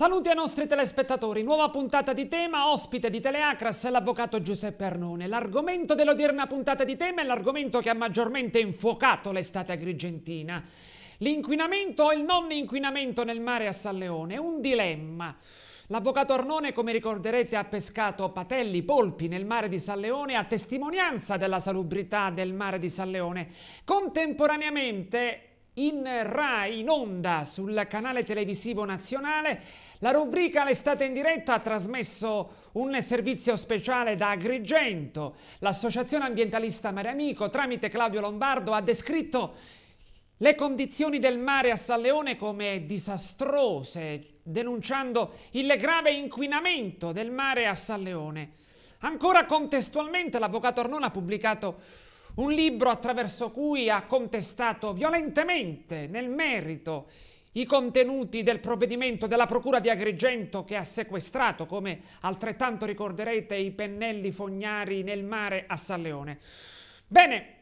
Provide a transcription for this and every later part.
Saluti ai nostri telespettatori, nuova puntata di tema, ospite di Teleacras è l'avvocato Giuseppe Arnone. L'argomento dell'odierna puntata di tema è l'argomento che ha maggiormente infuocato l'estate agrigentina. L'inquinamento o il non inquinamento nel mare a San Leone è un dilemma. L'avvocato Arnone, come ricorderete, ha pescato patelli, polpi nel mare di San Leone a testimonianza della salubrità del mare di San Leone. Contemporaneamente in RAI, in onda sul canale televisivo nazionale, la rubrica L'estate in diretta ha trasmesso un servizio speciale da Agrigento. L'associazione ambientalista Mare Amico tramite Claudio Lombardo ha descritto le condizioni del mare a San Leone come disastrose, denunciando il grave inquinamento del mare a San Leone. Ancora contestualmente l'avvocato Arnone ha pubblicato un libro attraverso cui ha contestato violentemente nel merito i contenuti del provvedimento della Procura di Agrigento che ha sequestrato, come altrettanto ricorderete, i pennelli fognari nel mare a San Leone. Bene,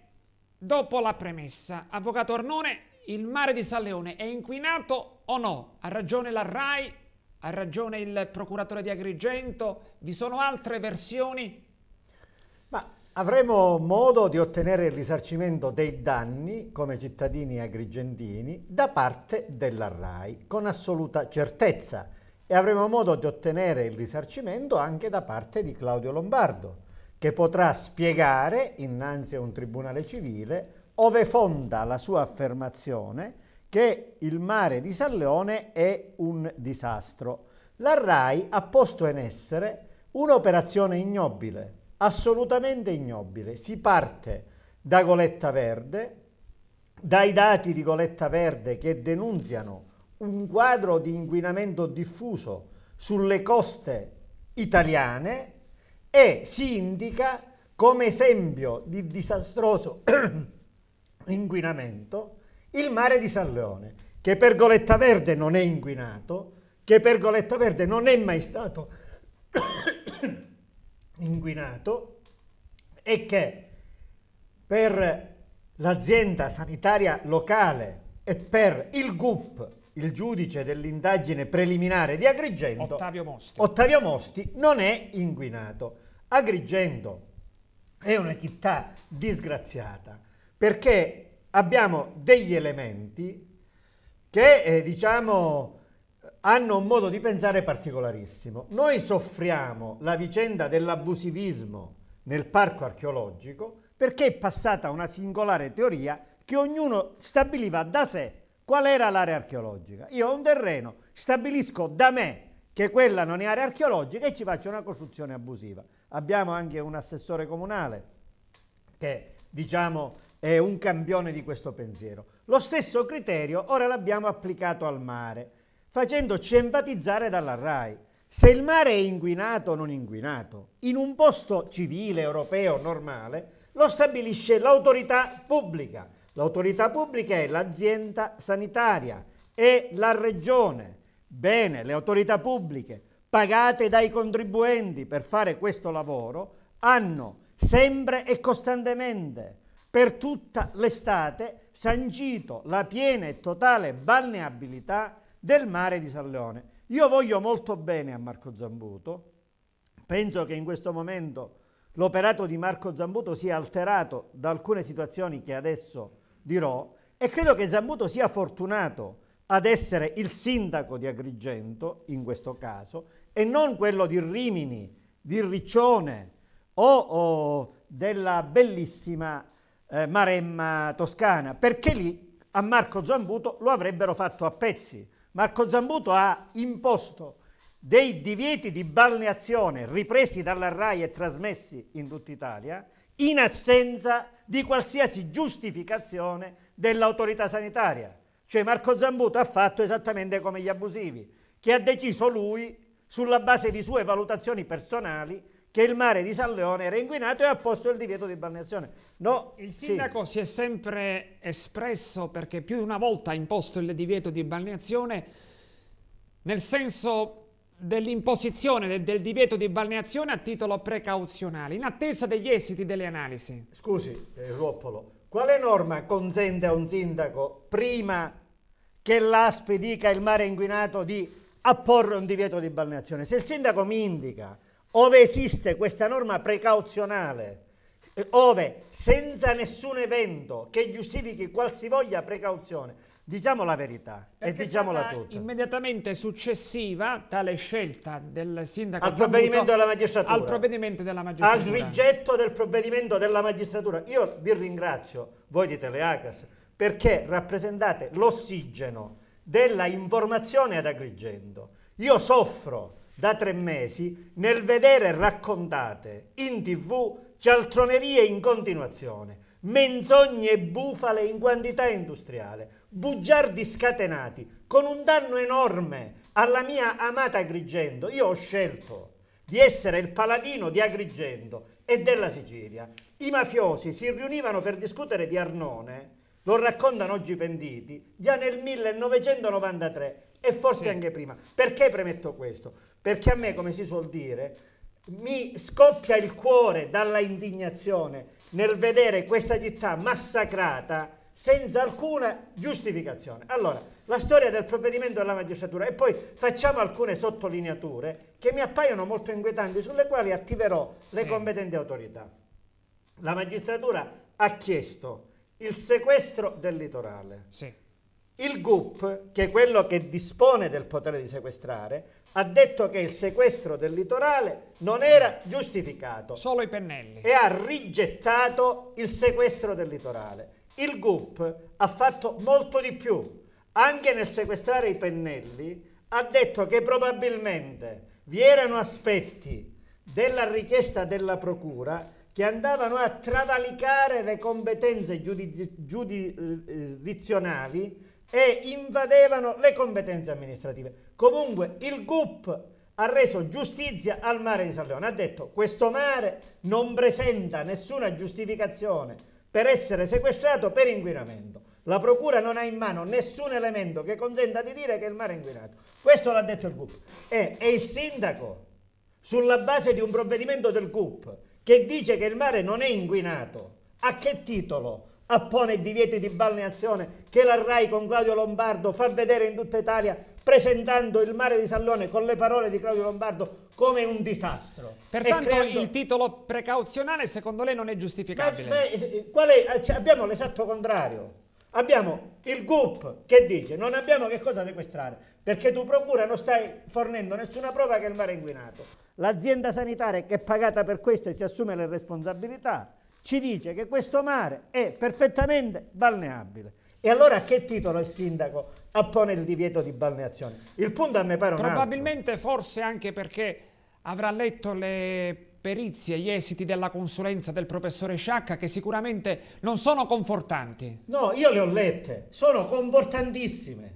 dopo la premessa, Avvocato Ornone, il mare di San Leone è inquinato o no? Ha ragione la RAI? Ha ragione il procuratore di Agrigento? Vi sono altre versioni? Avremo modo di ottenere il risarcimento dei danni, come cittadini agrigentini, da parte della RAI, con assoluta certezza. E avremo modo di ottenere il risarcimento anche da parte di Claudio Lombardo, che potrà spiegare innanzi a un tribunale civile ove fonda la sua affermazione che il mare di San Leone è un disastro. La RAI ha posto in essere un'operazione ignobile, assolutamente ignobile. Si parte da Goletta Verde, dai dati di Goletta Verde che denunziano un quadro di inquinamento diffuso sulle coste italiane e si indica come esempio di disastroso inquinamento il mare di San Leone, che per Goletta Verde non è inquinato, che per Goletta Verde non è mai stato inquinato e che per l'azienda sanitaria locale e per il GUP, il giudice dell'indagine preliminare di Agrigento, Ottavio Mosti. Ottavio Mosti non è inquinato. Agrigento è una città disgraziata perché abbiamo degli elementi che eh, diciamo hanno un modo di pensare particolarissimo. Noi soffriamo la vicenda dell'abusivismo nel parco archeologico perché è passata una singolare teoria che ognuno stabiliva da sé qual era l'area archeologica. Io ho un terreno, stabilisco da me che quella non è area archeologica e ci faccio una costruzione abusiva. Abbiamo anche un assessore comunale che diciamo è un campione di questo pensiero. Lo stesso criterio ora l'abbiamo applicato al mare facendoci enfatizzare dalla RAI. Se il mare è inquinato o non inquinato, in un posto civile, europeo, normale, lo stabilisce l'autorità pubblica. L'autorità pubblica è l'azienda sanitaria, è la regione. Bene, le autorità pubbliche, pagate dai contribuenti per fare questo lavoro, hanno sempre e costantemente per tutta l'estate sancito la piena e totale balneabilità del mare di San Leone. Io voglio molto bene a Marco Zambuto, penso che in questo momento l'operato di Marco Zambuto sia alterato da alcune situazioni che adesso dirò e credo che Zambuto sia fortunato ad essere il sindaco di Agrigento in questo caso e non quello di Rimini, di Riccione o, o della bellissima eh, Maremma toscana, perché lì a Marco Zambuto lo avrebbero fatto a pezzi. Marco Zambuto ha imposto dei divieti di balneazione ripresi dalla RAI e trasmessi in tutta Italia in assenza di qualsiasi giustificazione dell'autorità sanitaria. Cioè Marco Zambuto ha fatto esattamente come gli abusivi, che ha deciso lui, sulla base di sue valutazioni personali, che il mare di San Leone era inquinato e ha posto il divieto di balneazione. No, il sindaco sì. si è sempre espresso perché più di una volta ha imposto il divieto di balneazione nel senso dell'imposizione del, del, divieto di balneazione a titolo precauzionale, in attesa degli esiti delle analisi. Scusi, eh, Ruppolo, quale norma consente a un sindaco, prima che l'ASPE dica il mare è inquinato, di apporre un divieto di balneazione? Se il sindaco mi indica ove esiste questa norma precauzionale, eh, ove senza nessun evento che giustifichi qualsivoglia precauzione, Diciamo la verità Perché e diciamola tutta. Immediatamente successiva tale scelta del sindaco al provvedimento della Al provvedimento della magistratura. Al rigetto del provvedimento della magistratura. Io vi ringrazio, voi di Teleacas, perché rappresentate l'ossigeno della informazione ad Agrigento. Io soffro da tre mesi nel vedere raccontate in tv cialtronerie in continuazione, menzogne e bufale in quantità industriale, bugiardi scatenati, con un danno enorme alla mia amata Agrigento. Io ho scelto di essere il paladino di Agrigento e della Sicilia. I mafiosi si riunivano per discutere di Arnone, lo raccontano oggi i penditi, già nel 1993 e forse sì. anche prima. Perché premetto questo? perché a me, come si suol dire, mi scoppia il cuore dalla indignazione nel vedere questa città massacrata senza alcuna giustificazione. Allora, la storia del provvedimento della magistratura e poi facciamo alcune sottolineature che mi appaiono molto inquietanti, sulle quali attiverò le sì. competenti autorità. La magistratura ha chiesto il sequestro del litorale. Sì il GUP, che è quello che dispone del potere di sequestrare, ha detto che il sequestro del litorale non era giustificato. Solo i pennelli. E ha rigettato il sequestro del litorale. Il GUP ha fatto molto di più. Anche nel sequestrare i pennelli ha detto che probabilmente vi erano aspetti della richiesta della procura che andavano a travalicare le competenze giudiz giudiz eh, eh, e invadevano le competenze amministrative. Comunque il GUP ha reso giustizia al mare di San Leone, ha detto questo mare non presenta nessuna giustificazione per essere sequestrato per inquinamento. La procura non ha in mano nessun elemento che consenta di dire che il mare è inquinato. Questo l'ha detto il GUP. E, e il sindaco, sulla base di un provvedimento del GUP, che dice che il mare non è inquinato, a che titolo appone il divieto di balneazione che la RAI con Claudio Lombardo fa vedere in tutta Italia presentando il mare di Sallone con le parole di Claudio Lombardo come un disastro. Pertanto creando... il titolo precauzionale secondo lei non è giustificabile? Beh, beh, è? Eh, cioè, abbiamo l'esatto contrario. Abbiamo il GUP che dice non abbiamo che cosa sequestrare perché tu procura non stai fornendo nessuna prova che il mare è inquinato. L'azienda sanitaria che è pagata per questo e si assume le responsabilità ci dice che questo mare è perfettamente balneabile. E allora a che titolo il sindaco appone il divieto di balneazione? Il punto a me pare un Probabilmente altro. forse anche perché avrà letto le perizie, gli esiti della consulenza del professore Sciacca che sicuramente non sono confortanti. No, io le ho lette, sono confortantissime.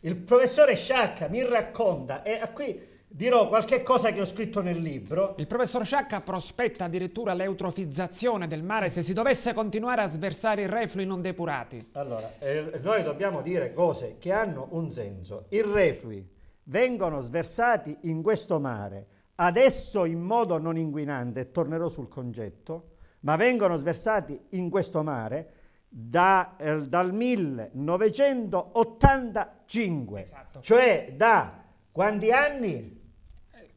Il professore Sciacca mi racconta, e a qui dirò qualche cosa che ho scritto nel libro. Il professor Sciacca prospetta addirittura l'eutrofizzazione del mare se si dovesse continuare a sversare i reflui non depurati. Allora, eh, noi dobbiamo dire cose che hanno un senso. I reflui vengono sversati in questo mare, adesso in modo non inquinante, tornerò sul concetto, ma vengono sversati in questo mare da, eh, dal 1985, esatto. cioè da quanti anni?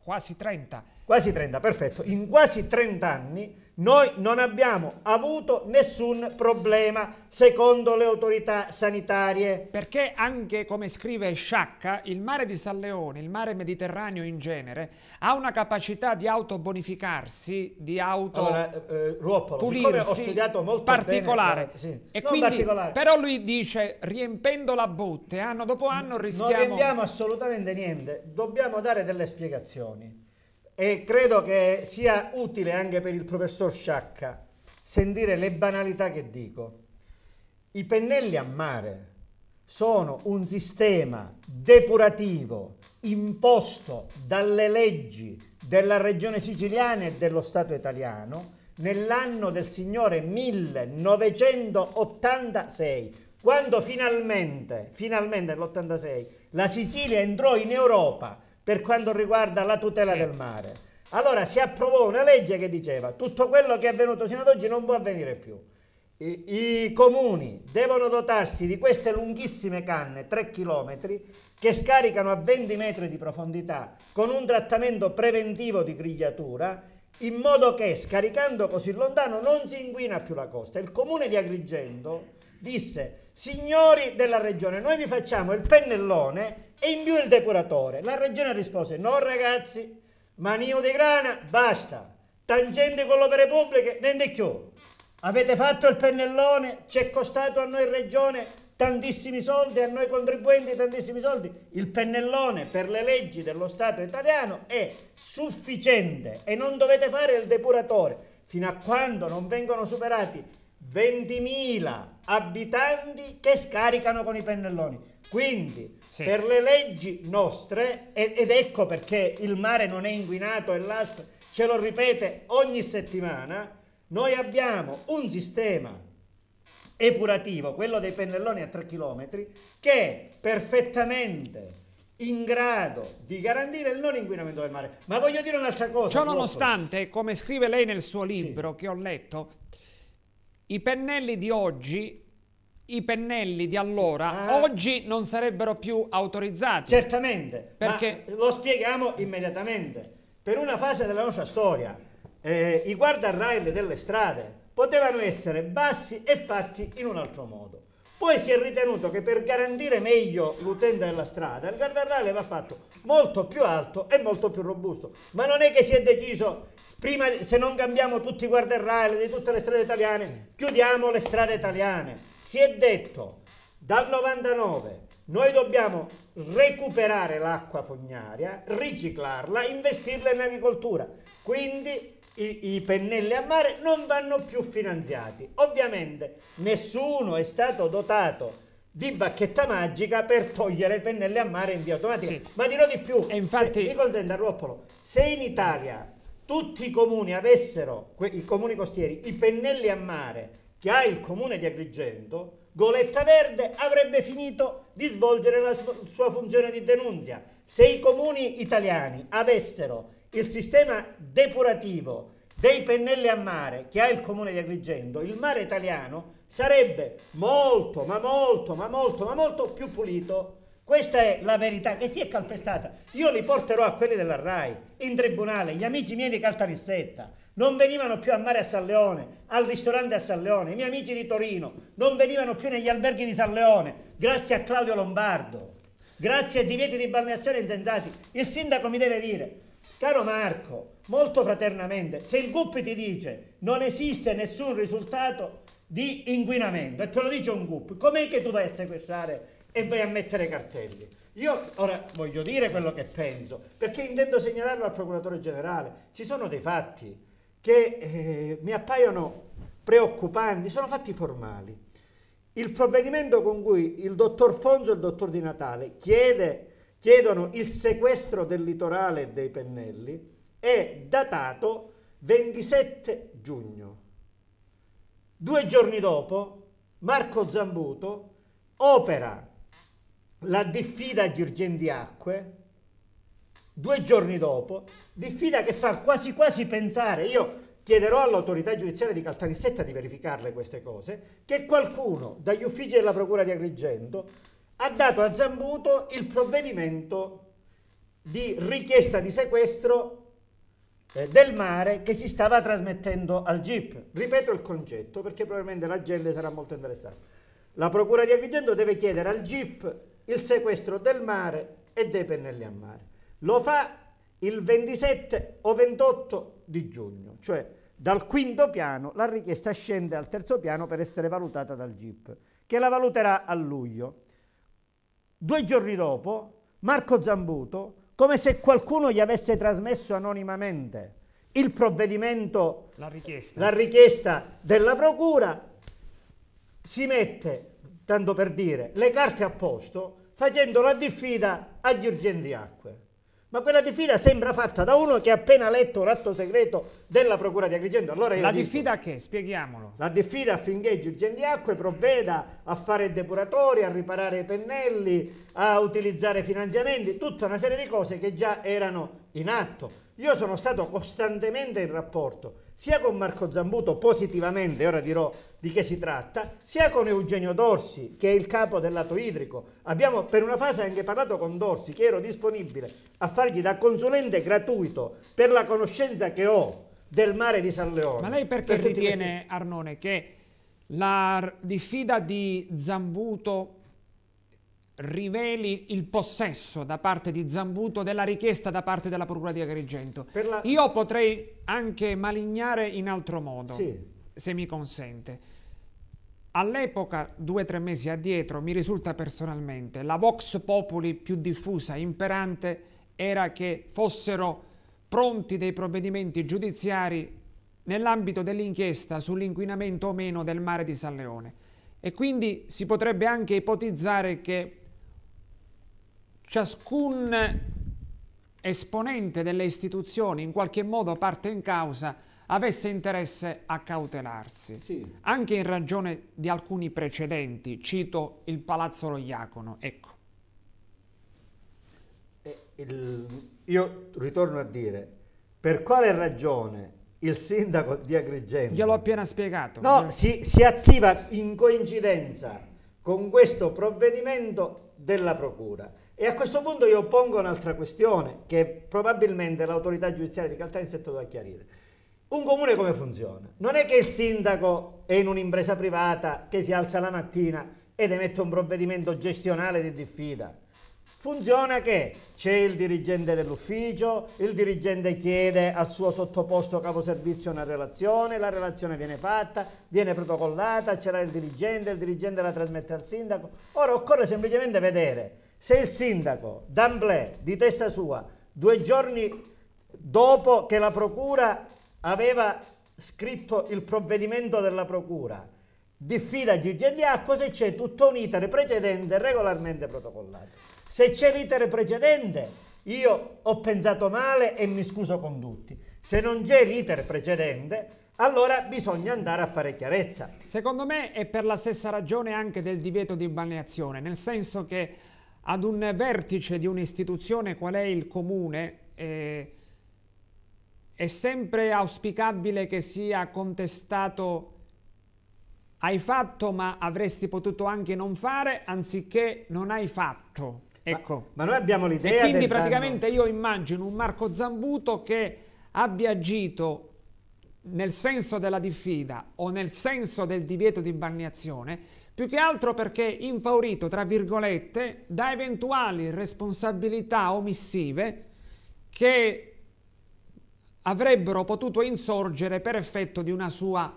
Quasi 30. Quasi 30, perfetto. In quasi 30 anni noi non abbiamo avuto nessun problema secondo le autorità sanitarie. Perché anche come scrive Sciacca, il mare di San Leone, il mare Mediterraneo in genere, ha una capacità di autobonificarsi, di auto allora, eh, eh pulirsi, ho studiato molto particolare. Bene, eh, sì. e non quindi, particolare. Però lui dice riempendo la botte, anno dopo anno rischiamo... Non riempiamo assolutamente niente, dobbiamo dare delle spiegazioni e credo che sia utile anche per il professor Sciacca sentire le banalità che dico. I pennelli a mare sono un sistema depurativo imposto dalle leggi della regione siciliana e dello Stato italiano nell'anno del Signore 1986, quando finalmente, finalmente nell'86, la Sicilia entrò in Europa per quanto riguarda la tutela sì. del mare. Allora si approvò una legge che diceva tutto quello che è avvenuto sino ad oggi non può avvenire più. I, i comuni devono dotarsi di queste lunghissime canne, 3 km, che scaricano a 20 metri di profondità con un trattamento preventivo di grigliatura in modo che scaricando così lontano non si inquina più la costa. Il comune di Agrigento disse signori della regione noi vi facciamo il pennellone e in più il depuratore la regione rispose no ragazzi manio di grana basta tangente con le opere pubbliche niente più avete fatto il pennellone ci è costato a noi regione tantissimi soldi a noi contribuenti tantissimi soldi il pennellone per le leggi dello Stato italiano è sufficiente e non dovete fare il depuratore fino a quando non vengono superati 20.000 abitanti che scaricano con i pennelloni. Quindi sì. per le leggi nostre, ed, ecco perché il mare non è inquinato e l'ASP ce lo ripete ogni settimana, noi abbiamo un sistema epurativo, quello dei pennelloni a 3 km, che è perfettamente in grado di garantire il non inquinamento del mare. Ma voglio dire un'altra cosa. Ciò nonostante, come scrive lei nel suo libro sì. che ho letto, i pennelli di oggi, i pennelli di allora, ah. oggi non sarebbero più autorizzati. Certamente, perché lo spieghiamo immediatamente. Per una fase della nostra storia, eh, i guardarrail delle strade potevano essere bassi e fatti in un altro modo. Poi si è ritenuto che per garantire meglio l'utente della strada, il guardrail va fatto molto più alto e molto più robusto. Ma non è che si è deciso, prima, se non cambiamo tutti i guardrail di tutte le strade italiane, sì. chiudiamo le strade italiane. Si è detto dal 99 noi dobbiamo recuperare l'acqua fognaria, riciclarla, investirla in agricoltura. Quindi i, i pennelli a mare non vanno più finanziati. Ovviamente nessuno è stato dotato di bacchetta magica per togliere i pennelli a mare in via automatica. Sì. Ma dirò di più, e infatti... se, mi consenta Ruoppolo, se in Italia tutti i comuni avessero, i comuni costieri, i pennelli a mare che ha il comune di Agrigento, Goletta Verde avrebbe finito di svolgere la sua funzione di denunzia. Se i comuni italiani avessero il sistema depurativo dei pennelli a mare che ha il comune di Agrigento, il mare italiano sarebbe molto, ma molto, ma molto, ma molto più pulito. Questa è la verità che si è calpestata. Io li porterò a quelli della RAI in tribunale, gli amici miei di Caltanissetta. Non venivano più a mare a San Leone, al ristorante a San Leone, i miei amici di Torino non venivano più negli alberghi di San Leone, grazie a Claudio Lombardo, grazie ai divieti di balneazione insensati. Il sindaco mi deve dire, Caro Marco, molto fraternamente, se il GUP ti dice non esiste nessun risultato di inquinamento e te lo dice un GUP, com'è che tu vai a sequestrare e vai a mettere cartelli? Io ora voglio dire quello che penso, perché intendo segnalarlo al procuratore generale. Ci sono dei fatti che eh, mi appaiono preoccupanti, sono fatti formali. Il provvedimento con cui il dottor Fonzo e il dottor Di Natale chiede chiedono il sequestro del litorale e dei pennelli, è datato 27 giugno. Due giorni dopo Marco Zambuto opera la diffida Girgendiacque, due giorni dopo, diffida che fa quasi quasi pensare, io chiederò all'autorità giudiziaria di Caltanissetta di verificarle queste cose, che qualcuno dagli uffici della Procura di Agrigento ha dato a Zambuto il provvedimento di richiesta di sequestro eh, del mare che si stava trasmettendo al GIP. Ripeto il concetto perché probabilmente la gente sarà molto interessata. La Procura di Agrigento deve chiedere al GIP il sequestro del mare e dei pennelli a mare. Lo fa il 27 o 28 di giugno, cioè dal quinto piano la richiesta scende al terzo piano per essere valutata dal GIP, che la valuterà a luglio. Due giorni dopo, Marco Zambuto, come se qualcuno gli avesse trasmesso anonimamente il provvedimento, la richiesta, la richiesta della procura, si mette, tanto per dire, le carte a posto facendo la diffida agli Girgenti Acque. Ma quella diffida sembra fatta da uno che ha appena letto un atto segreto della Procura di Agrigento. Allora la diffida a che? Spieghiamolo. La diffida affinché Giurgendiacque provveda a fare depuratori, a riparare i pennelli, a utilizzare finanziamenti, tutta una serie di cose che già erano in atto. Io sono stato costantemente in rapporto sia con Marco Zambuto positivamente, ora dirò di che si tratta, sia con Eugenio Dorsi, che è il capo del lato idrico. Abbiamo per una fase anche parlato con Dorsi, che ero disponibile a fargli da consulente gratuito per la conoscenza che ho del mare di San Leone. Ma lei perché per ritiene, questi... Arnone, che la diffida di Zambuto riveli il possesso da parte di Zambuto della richiesta da parte della Procura di Agrigento. La... Io potrei anche malignare in altro modo, sì. se mi consente. All'epoca, due o tre mesi addietro, mi risulta personalmente, la Vox Populi più diffusa, imperante, era che fossero pronti dei provvedimenti giudiziari nell'ambito dell'inchiesta sull'inquinamento o meno del mare di San Leone. E quindi si potrebbe anche ipotizzare che ciascun esponente delle istituzioni in qualche modo parte in causa avesse interesse a cautelarsi, sì. anche in ragione di alcuni precedenti, cito il Palazzo Loiacono, ecco. Il, io ritorno a dire, per quale ragione il sindaco di Agrigento... Gliel'ho appena spiegato. No, no? Si, si attiva in coincidenza con questo provvedimento della Procura e a questo punto io pongo un'altra questione che probabilmente l'autorità giudiziaria di Caltanissetta dovrà chiarire. Un comune come funziona? Non è che il sindaco è in un'impresa privata che si alza la mattina ed emette un provvedimento gestionale di diffida. Funziona che c'è il dirigente dell'ufficio, il dirigente chiede al suo sottoposto caposervizio una relazione, la relazione viene fatta, viene protocollata, c'era il dirigente, il dirigente la trasmette al sindaco. Ora occorre semplicemente vedere se il sindaco d'Amblè, di testa sua, due giorni dopo che la procura aveva scritto il provvedimento della procura, diffida Girgendiacco ah, se c'è tutto un iter precedente regolarmente protocollato. Se c'è l'itere precedente, io ho pensato male e mi scuso con tutti. Se non c'è l'iter precedente, allora bisogna andare a fare chiarezza. Secondo me è per la stessa ragione anche del divieto di balneazione, nel senso che ad un vertice di un'istituzione qual è il comune eh, è sempre auspicabile che sia contestato hai fatto ma avresti potuto anche non fare anziché non hai fatto. Ecco. Ma, ma noi abbiamo l'idea... E quindi praticamente danno... io immagino un Marco Zambuto che abbia agito nel senso della diffida o nel senso del divieto di balneazione più che altro perché impaurito, tra virgolette, da eventuali responsabilità omissive che avrebbero potuto insorgere per effetto di una sua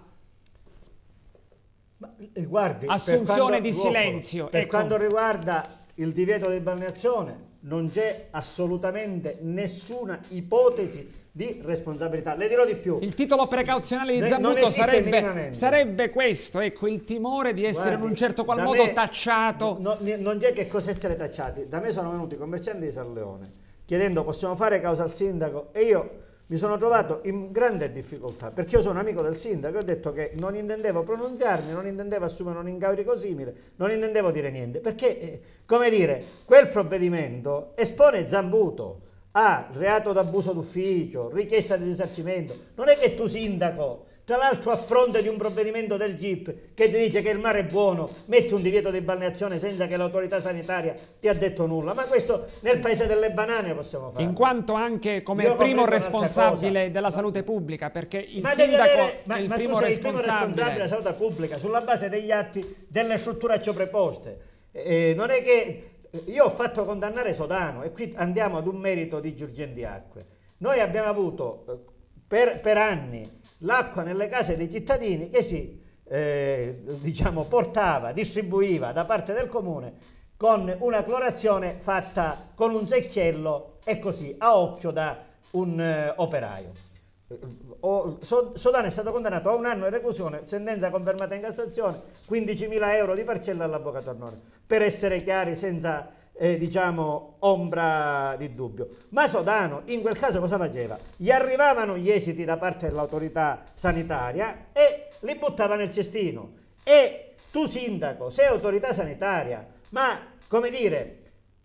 Ma, eh, guardi, assunzione quando, di silenzio. Per ecco. quanto riguarda il divieto di balneazione, non c'è assolutamente nessuna ipotesi di responsabilità. Le dirò di più. Il titolo precauzionale di Zambuto sarebbe, sarebbe, questo, ecco, il timore di essere Guardi, in un certo qual modo me, tacciato. No, no, non c'è che cosa essere tacciati. Da me sono venuti i commercianti di San Leone chiedendo possiamo fare causa al sindaco e io mi sono trovato in grande difficoltà perché io sono amico del sindaco e ho detto che non intendevo pronunziarmi, non intendevo assumere un incarico simile, non intendevo dire niente perché, eh, come dire, quel provvedimento espone Zambuto a, ah, reato d'abuso d'ufficio, richiesta di risarcimento. Non è che tu sindaco, tra l'altro a fronte di un provvedimento del GIP che ti dice che il mare è buono, metti un divieto di balneazione senza che l'autorità sanitaria ti ha detto nulla. Ma questo nel paese delle banane possiamo fare. In quanto anche come Io primo responsabile della salute pubblica, perché il ma sindaco avere, ma, è il ma primo responsabile. il primo responsabile della salute pubblica sulla base degli atti delle strutture a ciò preposte. Eh, non è che eh, io ho fatto condannare Sodano e qui andiamo ad un merito di Giurgendiacque. Noi abbiamo avuto eh, per, per anni l'acqua nelle case dei cittadini che si eh, diciamo, portava, distribuiva da parte del comune con una clorazione fatta con un secchiello e così a occhio da un eh, operaio. Sodano è stato condannato a un anno di reclusione, sentenza confermata in Cassazione, 15.000 euro di parcella all'avvocato Arnone, per essere chiari senza eh, diciamo ombra di dubbio. Ma Sodano in quel caso cosa faceva? Gli arrivavano gli esiti da parte dell'autorità sanitaria e li buttava nel cestino. E tu sindaco, sei autorità sanitaria, ma come dire,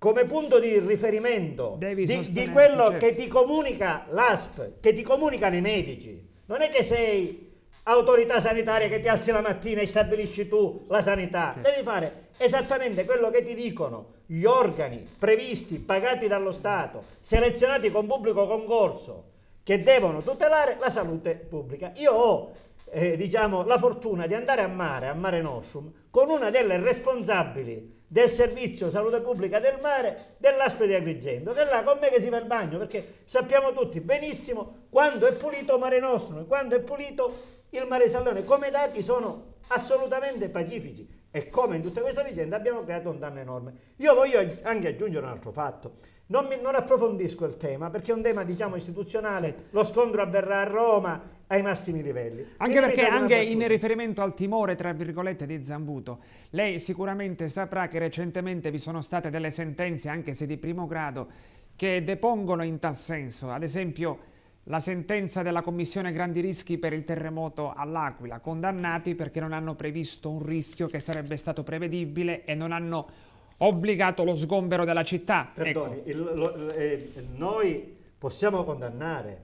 come punto di riferimento di, di, quello certo. che ti comunica l'ASP, che ti comunicano i medici. Non è che sei autorità sanitaria che ti alzi la mattina e stabilisci tu la sanità. Certo. Devi fare esattamente quello che ti dicono gli organi previsti, pagati dallo Stato, selezionati con pubblico concorso, che devono tutelare la salute pubblica. Io ho eh, diciamo, la fortuna di andare a mare, a Mare Nostrum, con una delle responsabili del Servizio Salute Pubblica del Mare dell'Aspe di Agrigento, che là con me che si fa il bagno, perché sappiamo tutti benissimo quando è pulito Mare Nostrum quando è pulito il Mare Sallone, come dati sono assolutamente pacifici e come in tutta questa vicenda abbiamo creato un danno enorme. Io voglio anche aggiungere un altro fatto. Non, mi, non, approfondisco il tema perché è un tema diciamo, istituzionale, sì. lo scontro avverrà a Roma ai massimi livelli. Anche perché anche in riferimento al timore tra virgolette di Zambuto, lei sicuramente saprà che recentemente vi sono state delle sentenze anche se di primo grado che depongono in tal senso, ad esempio la sentenza della Commissione Grandi Rischi per il terremoto all'Aquila, condannati perché non hanno previsto un rischio che sarebbe stato prevedibile e non hanno obbligato lo sgombero della città. Ecco. Perdoni, ecco. il, lo, eh, noi possiamo condannare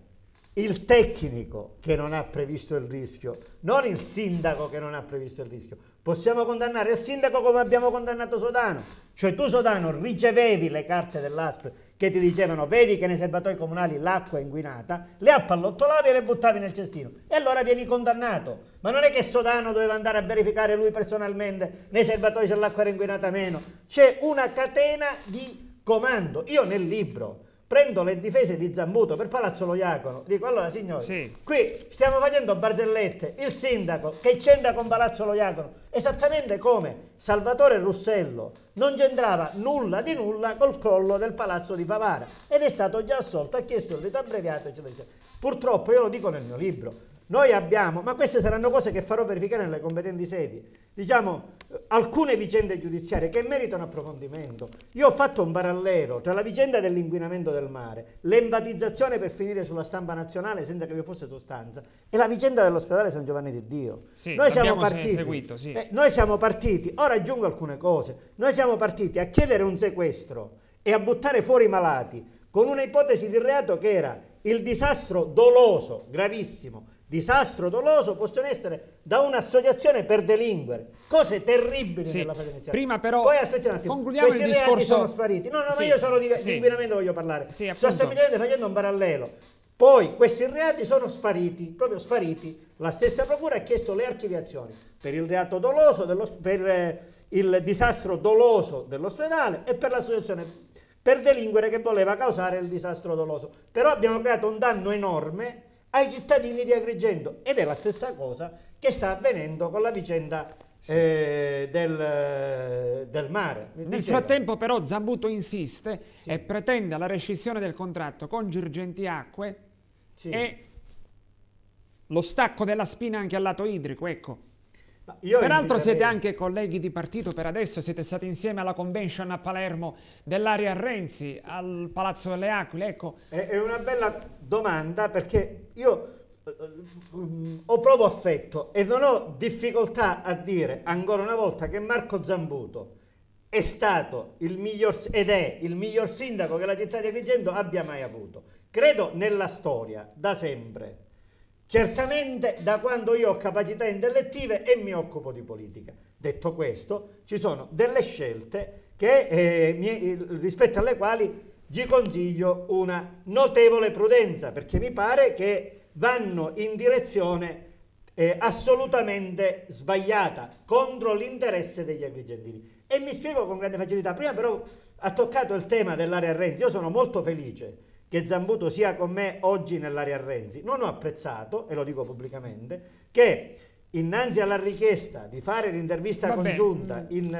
il tecnico che non ha previsto il rischio, non il sindaco che non ha previsto il rischio. Possiamo condannare il sindaco come abbiamo condannato Sodano. Cioè tu Sodano ricevevi le carte dell'ASP che ti dicevano vedi che nei serbatoi comunali l'acqua è inguinata, le appallottolavi e le buttavi nel cestino. E allora vieni condannato. Ma non è che Sodano doveva andare a verificare lui personalmente nei serbatoi se l'acqua era inguinata o meno. C'è una catena di comando. Io nel libro prendo le difese di Zambuto per Palazzo Lo dico allora signori, sì. qui stiamo facendo barzellette, il sindaco che c'entra con Palazzo Lo esattamente come Salvatore Russello non c'entrava nulla di nulla col crollo del Palazzo di Favara ed è stato già assolto, ha chiesto il rito abbreviato, eccetera, eccetera. Purtroppo io lo dico nel mio libro, noi abbiamo, ma queste saranno cose che farò verificare nelle competenti sedi, diciamo eh, alcune vicende giudiziarie che meritano approfondimento. Io ho fatto un parallelo tra la vicenda dell'inquinamento del mare, l'embatizzazione per finire sulla stampa nazionale senza che vi fosse sostanza, e la vicenda dell'ospedale San Giovanni di Dio. Sì, noi, siamo partiti, seguito, sì. eh, noi siamo partiti, ora aggiungo alcune cose, noi siamo partiti a chiedere un sequestro e a buttare fuori i malati con un'ipotesi di reato che era il disastro doloso, gravissimo, disastro doloso possono essere da un'associazione per delinquere. Cose terribili sì. nella fase iniziale. Prima però Poi aspetta un attimo, concludiamo questi il discorso... sono spariti. No, no, sì. ma io solo di, sì. inquinamento voglio parlare. Sì, Sto semplicemente facendo un parallelo. Poi questi reati sono spariti, proprio spariti. La stessa procura ha chiesto le archiviazioni per il reato doloso, dello, per eh, il disastro doloso dell'ospedale e per l'associazione per delinquere che voleva causare il disastro doloso. Però abbiamo creato un danno enorme ai cittadini di Agrigento ed è la stessa cosa che sta avvenendo con la vicenda sì. eh, del, del, mare. Nel Diceva. frattempo però Zambuto insiste sì. e pretende la rescissione del contratto con Girgenti Acque sì. e lo stacco della spina anche al lato idrico, ecco. Peraltro siete anche colleghi di partito per adesso, siete stati insieme alla convention a Palermo dell'area Renzi, al Palazzo delle Aquile, ecco. È una bella domanda perché io eh, eh, ho proprio affetto e non ho difficoltà a dire ancora una volta che Marco Zambuto è stato il miglior, ed è il miglior sindaco che la città di Agrigento abbia mai avuto. Credo nella storia, da sempre certamente da quando io ho capacità intellettive e mi occupo di politica. Detto questo, ci sono delle scelte che, eh, mie, rispetto alle quali gli consiglio una notevole prudenza, perché mi pare che vanno in direzione eh, assolutamente sbagliata, contro l'interesse degli agrigentini. E mi spiego con grande facilità. Prima però ha toccato il tema dell'area Renzi, io sono molto felice che Zambuto sia con me oggi nell'area Renzi. Non ho apprezzato, e lo dico pubblicamente, che innanzi alla richiesta di fare l'intervista congiunta mm. in,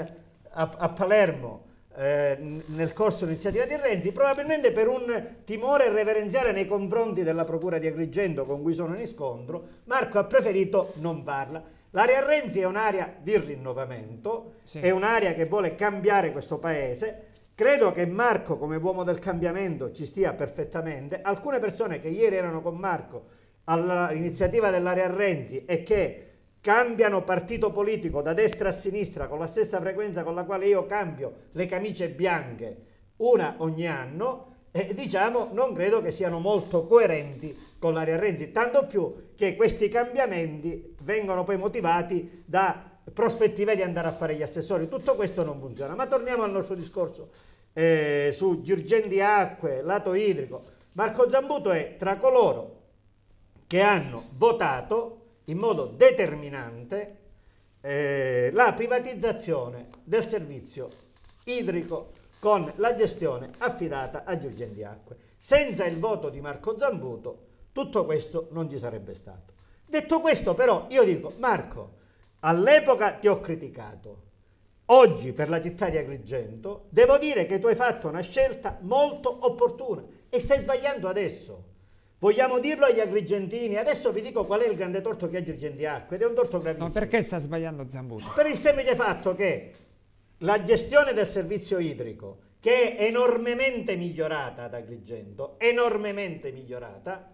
a, a, Palermo eh, nel corso dell'iniziativa di Renzi, probabilmente per un timore reverenziale nei confronti della procura di Agrigento con cui sono in scontro, Marco ha preferito non farla. L'area Renzi è un'area di rinnovamento, sì. è un'area che vuole cambiare questo paese, Credo che Marco come uomo del cambiamento ci stia perfettamente. Alcune persone che ieri erano con Marco all'iniziativa dell'area Renzi e che cambiano partito politico da destra a sinistra con la stessa frequenza con la quale io cambio le camicie bianche, una ogni anno, eh, diciamo non credo che siano molto coerenti con l'area Renzi, tanto più che questi cambiamenti vengono poi motivati da prospettiva di andare a fare gli assessori. Tutto questo non funziona. Ma torniamo al nostro discorso eh, su girgenti acque, lato idrico. Marco Zambuto è tra coloro che hanno votato in modo determinante eh, la privatizzazione del servizio idrico con la gestione affidata a Girgenti Acque. Senza il voto di Marco Zambuto tutto questo non ci sarebbe stato. Detto questo però io dico Marco All'epoca ti ho criticato. Oggi per la città di Agrigento devo dire che tu hai fatto una scelta molto opportuna e stai sbagliando adesso. Vogliamo dirlo agli agrigentini? Adesso vi dico qual è il grande torto che Agrigenti ha, ed è un torto gravissimo. Ma no, perché sta sbagliando Zambuto? Per il semplice fatto che la gestione del servizio idrico, che è enormemente migliorata ad Agrigento, enormemente migliorata,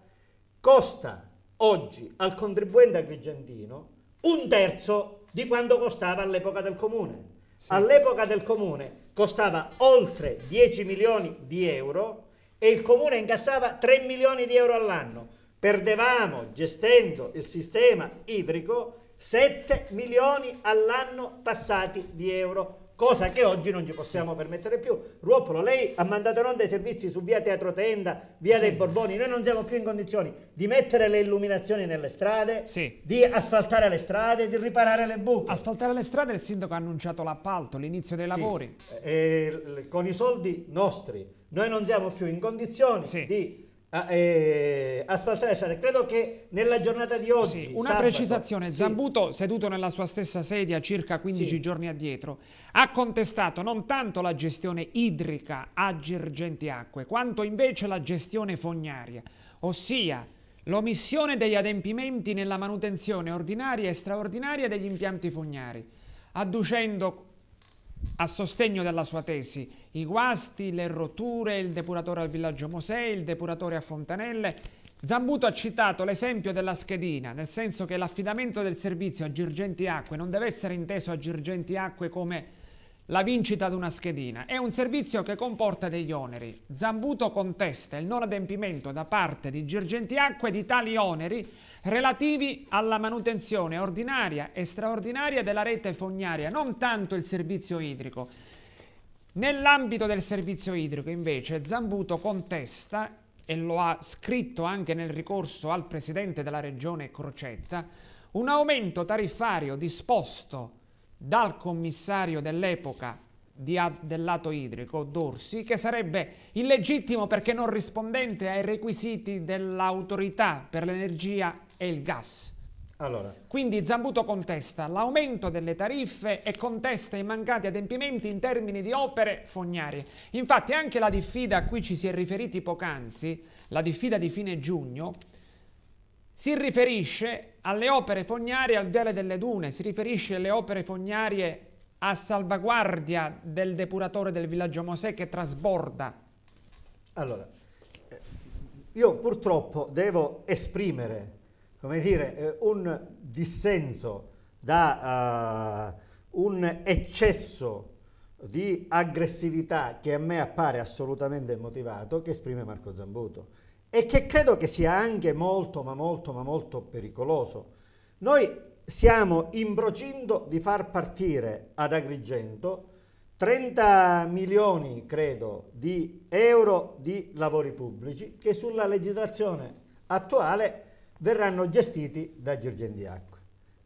costa oggi al contribuente agrigentino un terzo di quanto costava all'epoca del comune. Sì. All'epoca del comune costava oltre 10 milioni di euro e il comune incassava 3 milioni di euro all'anno. Perdevamo, gestendo il sistema idrico, 7 milioni all'anno passati di euro cosa che oggi non ci possiamo permettere più. Ruopolo, lei ha mandato in onda i servizi su via Teatro Tenda, via sì. dei Borboni, noi non siamo più in condizioni di mettere le illuminazioni nelle strade, sì. di asfaltare le strade, di riparare le buche. Asfaltare le strade il sindaco ha annunciato l'appalto, l'inizio dei lavori. Sì. Eh, con i soldi nostri, noi non siamo più in condizioni di a, ah, eh, asfaltare strade. Credo che nella giornata di oggi... Sì, una sabato, precisazione, sì. Zambuto, seduto nella sua stessa sedia circa 15 sì. giorni addietro, ha contestato non tanto la gestione idrica a Girgentiacque, quanto invece la gestione fognaria, ossia l'omissione degli adempimenti nella manutenzione ordinaria e straordinaria degli impianti fognari, adducendo a sostegno della sua tesi i guasti, le rotture, il depuratore al villaggio Mosè, il depuratore a Fontanelle. Zambuto ha citato l'esempio della schedina, nel senso che l'affidamento del servizio a Girgenti Acque non deve essere inteso a Girgenti Acque come la vincita di una schedina. È un servizio che comporta degli oneri. Zambuto contesta il non adempimento da parte di Girgentiacque di tali oneri relativi alla manutenzione ordinaria e straordinaria della rete fognaria, non tanto il servizio idrico. Nell'ambito del servizio idrico, invece, Zambuto contesta, e lo ha scritto anche nel ricorso al presidente della regione Crocetta, un aumento tariffario disposto dal commissario dell'epoca del lato idrico, Dorsi, che sarebbe illegittimo perché non rispondente ai requisiti dell'autorità per l'energia e il gas. Allora. Quindi Zambuto contesta l'aumento delle tariffe e contesta i mancati adempimenti in termini di opere fognarie. Infatti anche la diffida a cui ci si è riferiti poc'anzi, la diffida di fine giugno, si riferisce alle opere fognarie al Viale delle Dune, si riferisce alle opere fognarie a salvaguardia del depuratore del villaggio Mosè che trasborda. Allora, eh, io purtroppo devo esprimere, come dire, eh, un dissenso da uh, un eccesso di aggressività che a me appare assolutamente immotivato che esprime Marco Zambuto e che credo che sia anche molto, ma molto, ma molto pericoloso. Noi siamo in procinto di far partire ad Agrigento 30 milioni, credo, di euro di lavori pubblici che sulla legislazione attuale verranno gestiti da Girgendiacque.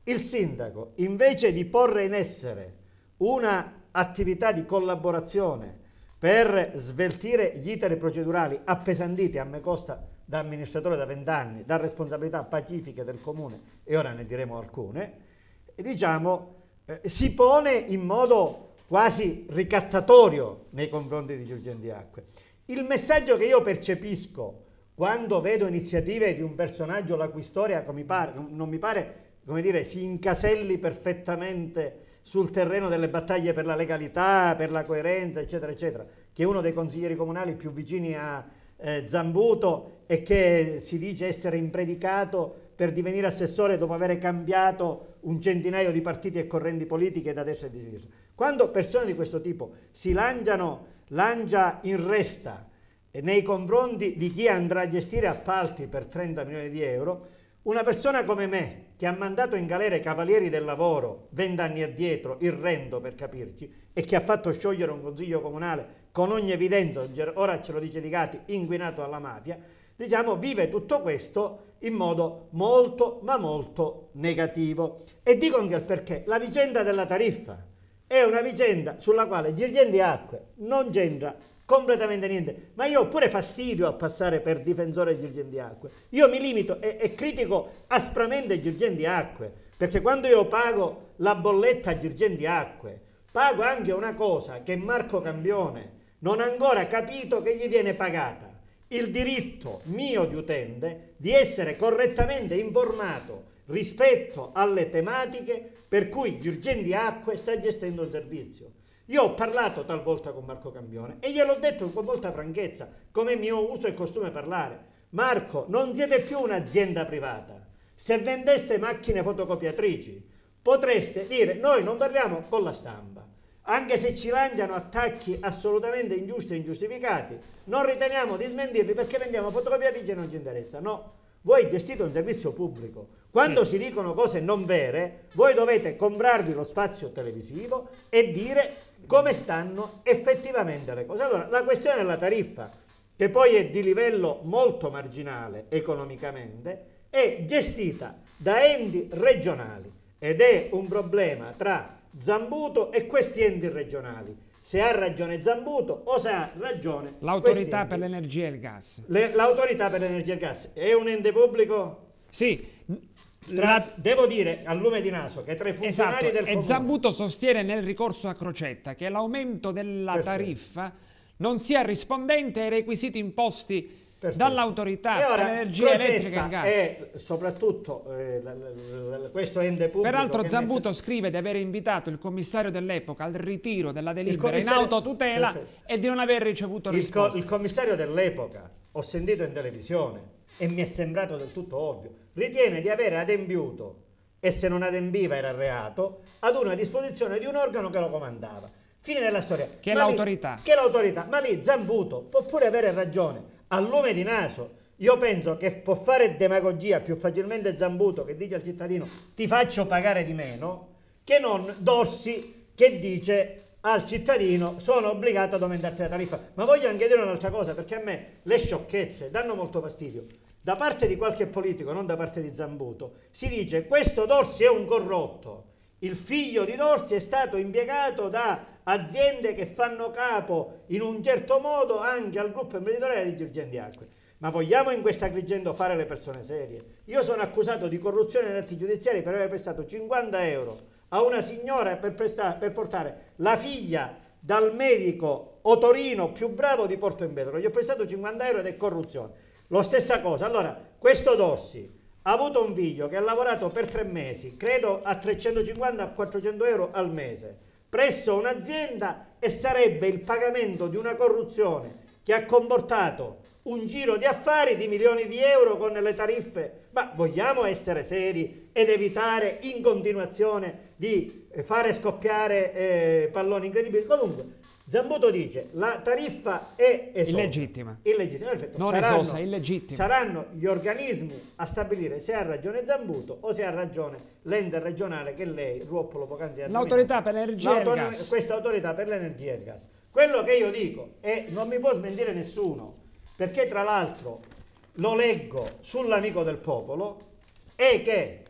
Il sindaco, invece di porre in essere una attività di collaborazione per sveltire gli iteri procedurali appesantiti a me costa da amministratore da vent'anni, da responsabilità pacifiche del comune, e ora ne diremo alcune, diciamo, eh, si pone in modo quasi ricattatorio nei confronti di Girgenti Acque. Il messaggio che io percepisco quando vedo iniziative di un personaggio la cui storia mi pare, non mi pare, come dire, si incaselli perfettamente sul terreno delle battaglie per la legalità, per la coerenza, eccetera, eccetera, che è uno dei consiglieri comunali più vicini a eh, Zambuto e che si dice essere impredicato per divenire assessore dopo aver cambiato un centinaio di partiti e correnti politiche da destra e di sinistra. Quando persone di questo tipo si lanciano, lancia in resta nei confronti di chi andrà a gestire appalti per 30 milioni di euro, una persona come me, che ha mandato in galera i cavalieri del lavoro vent'anni addietro, il Rendo per capirci, e che ha fatto sciogliere un consiglio comunale con ogni evidenza, ora ce lo dice Di Gatti, inguinato alla mafia, diciamo vive tutto questo in modo molto ma molto negativo. E dico anche il perché, la vicenda della tariffa è una vicenda sulla quale Girgenti Acque non c'entra completamente niente. Ma io ho pure fastidio a passare per difensore di Girgendiacque. Io mi limito e, e critico aspramente Girgendiacque, perché quando io pago la bolletta a Girgendiacque, pago anche una cosa che Marco Cambione non ha ancora capito che gli viene pagata. Il diritto mio di utente di essere correttamente informato rispetto alle tematiche per cui Girgendiacque sta gestendo il servizio. Io ho parlato talvolta con Marco Cambione e gliel'ho detto con molta franchezza, come mio uso e costume parlare. Marco, non siete più un'azienda privata. Se vendeste macchine fotocopiatrici, potreste dire noi non parliamo con la stampa. Anche se ci lanciano attacchi assolutamente ingiusti e ingiustificati, non riteniamo di smentirli perché vendiamo fotocopiatrici e non ci interessa. No, voi gestite un servizio pubblico. Quando sì. si dicono cose non vere, voi dovete comprarvi lo spazio televisivo e dire come stanno effettivamente le cose. Allora, la questione della tariffa, che poi è di livello molto marginale economicamente, è gestita da enti regionali ed è un problema tra Zambuto e questi enti regionali. Se ha ragione Zambuto o se ha ragione l'autorità per l'energia e il gas. l'autorità per l'energia e il gas è un ente pubblico? Sì, tra, devo dire al lume di naso che tra i funzionari esatto, del comune... E Zambuto sostiene nel ricorso a Crocetta che l'aumento della Perfetto. tariffa non sia rispondente ai requisiti imposti dall'autorità dell'energia elettrica e gas. E soprattutto eh, questo ende pubblico... Peraltro Zambuto mette... scrive di aver invitato il commissario dell'epoca al ritiro della delibera commissario... in autotutela Perfetto. e di non aver ricevuto risposta. il, co il commissario dell'epoca, ho sentito in televisione, e mi è sembrato del tutto ovvio, ritiene di aver adempiuto, e se non adempiva era reato, ad una disposizione di un organo che lo comandava. Fine della storia. Che è l'autorità. Che è l'autorità. Ma lì Zambuto può pure avere ragione, al lume di naso. Io penso che può fare demagogia più facilmente Zambuto che dice al cittadino ti faccio pagare di meno, che non Dorsi che dice al cittadino sono obbligato ad aumentarti la tariffa. Ma voglio anche dire un'altra cosa, perché a me le sciocchezze danno molto fastidio da parte di qualche politico, non da parte di Zambuto, si dice questo Dorsi è un corrotto, il figlio di Dorsi è stato impiegato da aziende che fanno capo in un certo modo anche al gruppo imprenditoriale di Girgendi Acque. Ma vogliamo in questa Agrigento fare le persone serie? Io sono accusato di corruzione negli atti giudiziari per aver prestato 50 euro a una signora per, prestare, per portare la figlia dal medico otorino più bravo di Porto in Vetro. Gli ho prestato 50 euro ed è corruzione. Lo stessa cosa, allora, questo Dorsi ha avuto un figlio che ha lavorato per tre mesi, credo a 350-400 euro al mese, presso un'azienda e sarebbe il pagamento di una corruzione che ha comportato un giro di affari di milioni di euro con le tariffe. Ma vogliamo essere seri ed evitare in continuazione di eh, fare scoppiare eh, palloni incredibili? Comunque, Zambuto dice la tariffa è esosa. illegittima. illegittima perfetto. Non saranno, esosa, illegittima. Saranno gli organismi a stabilire se ha ragione Zambuto o se ha ragione l'ente regionale che lei, Ruopolo poc'anzi ha L'autorità per l'energia e il gas. Questa autorità per l'energia e il gas. Quello che io dico, e non mi può smentire nessuno, perché tra l'altro lo leggo sull'amico del popolo, è che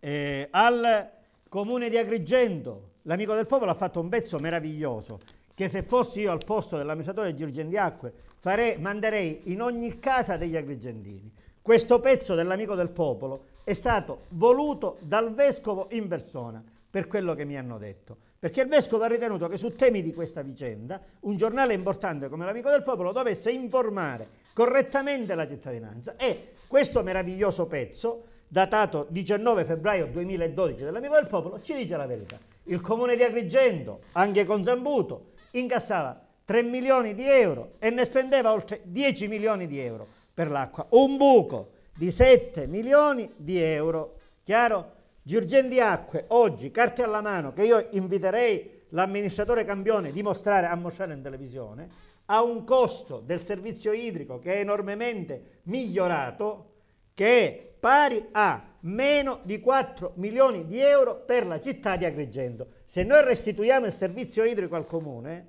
eh, al comune di Agrigento L'amico del popolo ha fatto un pezzo meraviglioso che se fossi io al posto dell'amministratore di Urgendiacque farei, manderei in ogni casa degli agrigentini. Questo pezzo dell'amico del popolo è stato voluto dal vescovo in persona per quello che mi hanno detto. Perché il vescovo ha ritenuto che su temi di questa vicenda un giornale importante come l'Amico del Popolo dovesse informare correttamente la cittadinanza e questo meraviglioso pezzo, datato 19 febbraio 2012 dell'Amico del Popolo, ci dice la verità il comune di Agrigento, anche con Zambuto, incassava 3 milioni di euro e ne spendeva oltre 10 milioni di euro per l'acqua. Un buco di 7 milioni di euro. Chiaro? Girgendi Acque, oggi, carte alla mano, che io inviterei l'amministratore Campione di mostrare, a mostrare in televisione, ha un costo del servizio idrico che è enormemente migliorato, che è pari a meno di 4 milioni di euro per la città di Agrigento. Se noi restituiamo il servizio idrico al comune,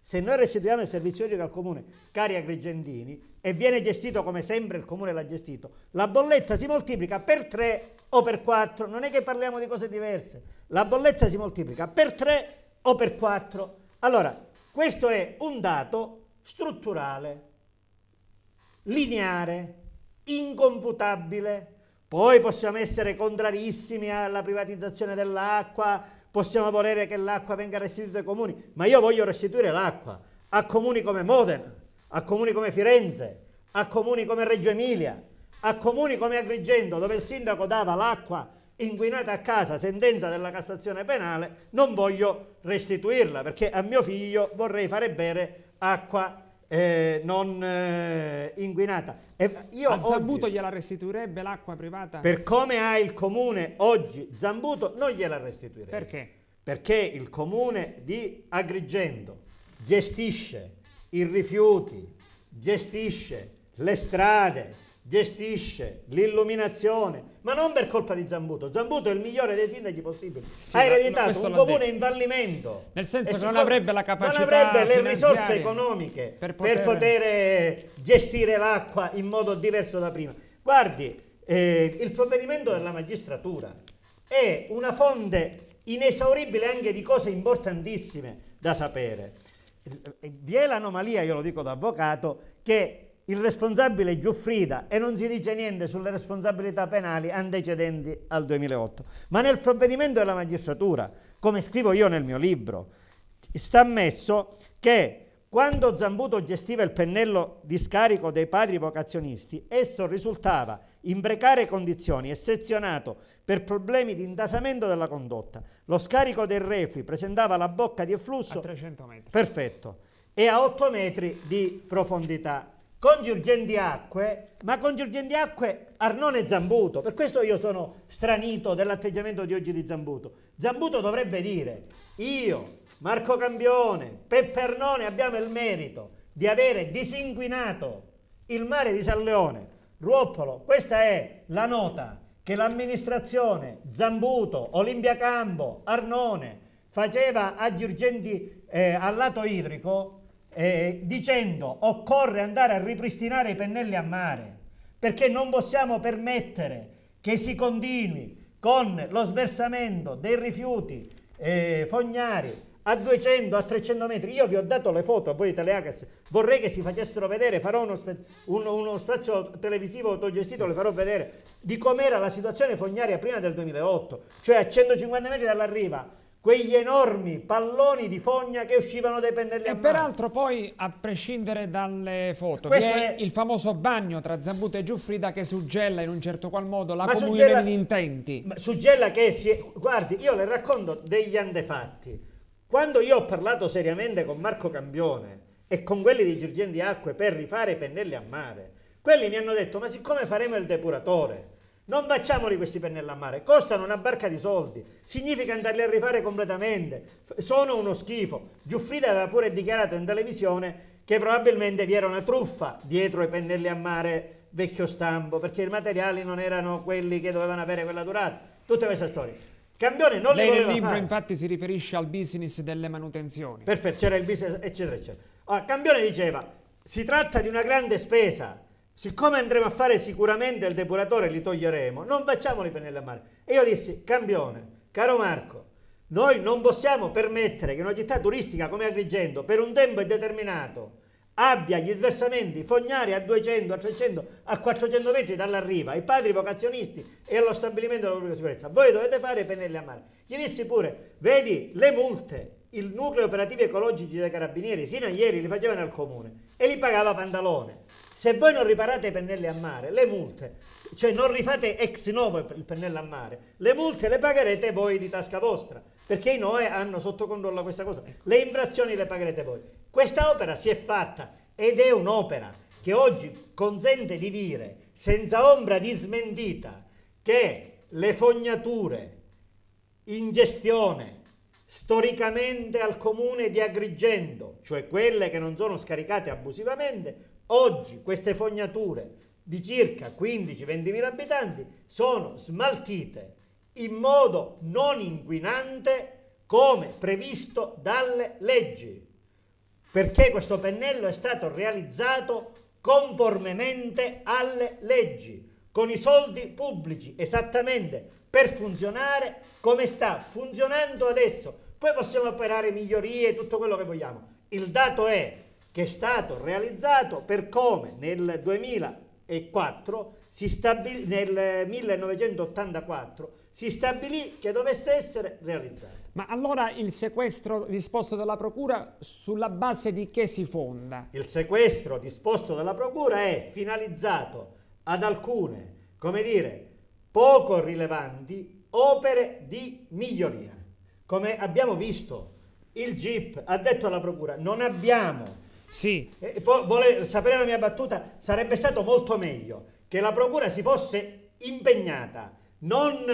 se noi restituiamo il servizio idrico al comune, cari agrigentini, e viene gestito come sempre il comune l'ha gestito, la bolletta si moltiplica per 3 o per 4, non è che parliamo di cose diverse, la bolletta si moltiplica per 3 o per 4. Allora, questo è un dato strutturale, lineare, inconfutabile, poi possiamo essere contrarissimi alla privatizzazione dell'acqua, possiamo volere che l'acqua venga restituita ai comuni, ma io voglio restituire l'acqua a comuni come Modena, a comuni come Firenze, a comuni come Reggio Emilia, a comuni come Agrigento, dove il sindaco dava l'acqua inquinata a casa, sentenza della Cassazione penale, non voglio restituirla perché a mio figlio vorrei fare bere acqua eh, non eh, inguinata. E io A Zambuto oggi, gliela restituirebbe l'acqua privata? Per come ha il comune oggi Zambuto non gliela restituirebbe. Perché? Perché il comune di Agrigento gestisce i rifiuti, gestisce le strade, gestisce l'illuminazione, ma non per colpa di Zambuto. Zambuto è il migliore dei sindaci possibili. Sì, ha ereditato un comune detto. in fallimento. Nel senso che non avrebbe la capacità Non avrebbe le risorse economiche per poter, per poter eh, gestire l'acqua in modo diverso da prima. Guardi, eh, il provvedimento della magistratura è una fonte inesauribile anche di cose importantissime da sapere. Eh, eh, vi è l'anomalia, io lo dico da avvocato, che il responsabile è Giuffrida e non si dice niente sulle responsabilità penali antecedenti al 2008. Ma nel provvedimento della magistratura, come scrivo io nel mio libro, sta ammesso che quando Zambuto gestiva il pennello di scarico dei padri vocazionisti, esso risultava in precarie condizioni e sezionato per problemi di intasamento della condotta. Lo scarico del reflui presentava la bocca di efflusso a 300 metri. Perfetto, e a 8 metri di profondità con Giurgendiacque, ma con Giurgendiacque Arnone Zambuto. Per questo io sono stranito dell'atteggiamento di oggi di Zambuto. Zambuto dovrebbe dire, io, Marco Campione, Peppe Arnone abbiamo il merito di avere disinquinato il mare di San Leone. Ruoppolo, questa è la nota che l'amministrazione Zambuto, Olimpia Cambo, Arnone faceva a Girgenti eh, al lato idrico eh, dicendo occorre andare a ripristinare i pennelli a mare perché non possiamo permettere che si continui con lo sversamento dei rifiuti eh, fognari a 200, a 300 metri. Io vi ho dato le foto a voi Teleagas, vorrei che si facessero vedere, farò uno, spe, uno, uno spazio televisivo autogestito, sì. le farò vedere, di com'era la situazione fognaria prima del 2008, cioè a 150 metri dalla riva quegli enormi palloni di fogna che uscivano dai pennelli e a mano. peraltro poi a prescindere dalle foto Questo è, è il famoso bagno tra Zambuta e Giuffrida che suggella in un certo qual modo la ma comunione suggella, degli intenti ma suggella che si è, guardi io le racconto degli antefatti quando io ho parlato seriamente con Marco Cambione e con quelli di Girgenti Acque per rifare i pennelli a mare quelli mi hanno detto ma siccome faremo il depuratore non facciamoli questi pennelli a mare, costano una barca di soldi, significa andarli a rifare completamente, sono uno schifo. Giuffrida aveva pure dichiarato in televisione che probabilmente vi era una truffa dietro i pennelli a mare vecchio stampo, perché i materiali non erano quelli che dovevano avere quella durata. Tutta questa storia. Cambione non Lei li voleva Il libro fare. infatti si riferisce al business delle manutenzioni. Perfetto, c'era il business, eccetera, eccetera. Allora, Cambione diceva, si tratta di una grande spesa, siccome andremo a fare sicuramente il depuratore, li toglieremo, non facciamo le pennelli a mare. E io dissi, campione, caro Marco, noi non possiamo permettere che una città turistica come Agrigento, per un tempo indeterminato, abbia gli sversamenti fognari a 200, a 300, a 400 metri dalla riva, ai padri vocazionisti e allo stabilimento della pubblica sicurezza. Voi dovete fare i pennelli a mare. Gli dissi pure, vedi le multe, il nucleo operativo ecologico dei carabinieri, sino a ieri li facevano al comune e li pagava Pantalone. Se voi non riparate i pennelli a mare, le multe, cioè non rifate ex novo il pennello a mare, le multe le pagherete voi di tasca vostra, perché i NOE hanno sotto controllo questa cosa. Ecco. Le infrazioni le pagherete voi. Questa opera si è fatta ed è un'opera che oggi consente di dire, senza ombra di smentita, che le fognature in gestione storicamente al comune di Agrigento, cioè quelle che non sono scaricate abusivamente, Oggi queste fognature di circa 15-20 mila abitanti sono smaltite in modo non inquinante come previsto dalle leggi perché questo pennello è stato realizzato conformemente alle leggi con i soldi pubblici esattamente per funzionare come sta funzionando adesso poi possiamo operare migliorie tutto quello che vogliamo il dato è che è stato realizzato per come nel 2004 si stabilì, nel 1984 si stabilì che dovesse essere realizzato. Ma allora il sequestro disposto dalla Procura sulla base di che si fonda? Il sequestro disposto dalla Procura è finalizzato ad alcune, come dire, poco rilevanti opere di miglioria. Come abbiamo visto, il GIP ha detto alla Procura non abbiamo sì. E, vuole sapere la mia battuta? Sarebbe stato molto meglio che la procura si fosse impegnata non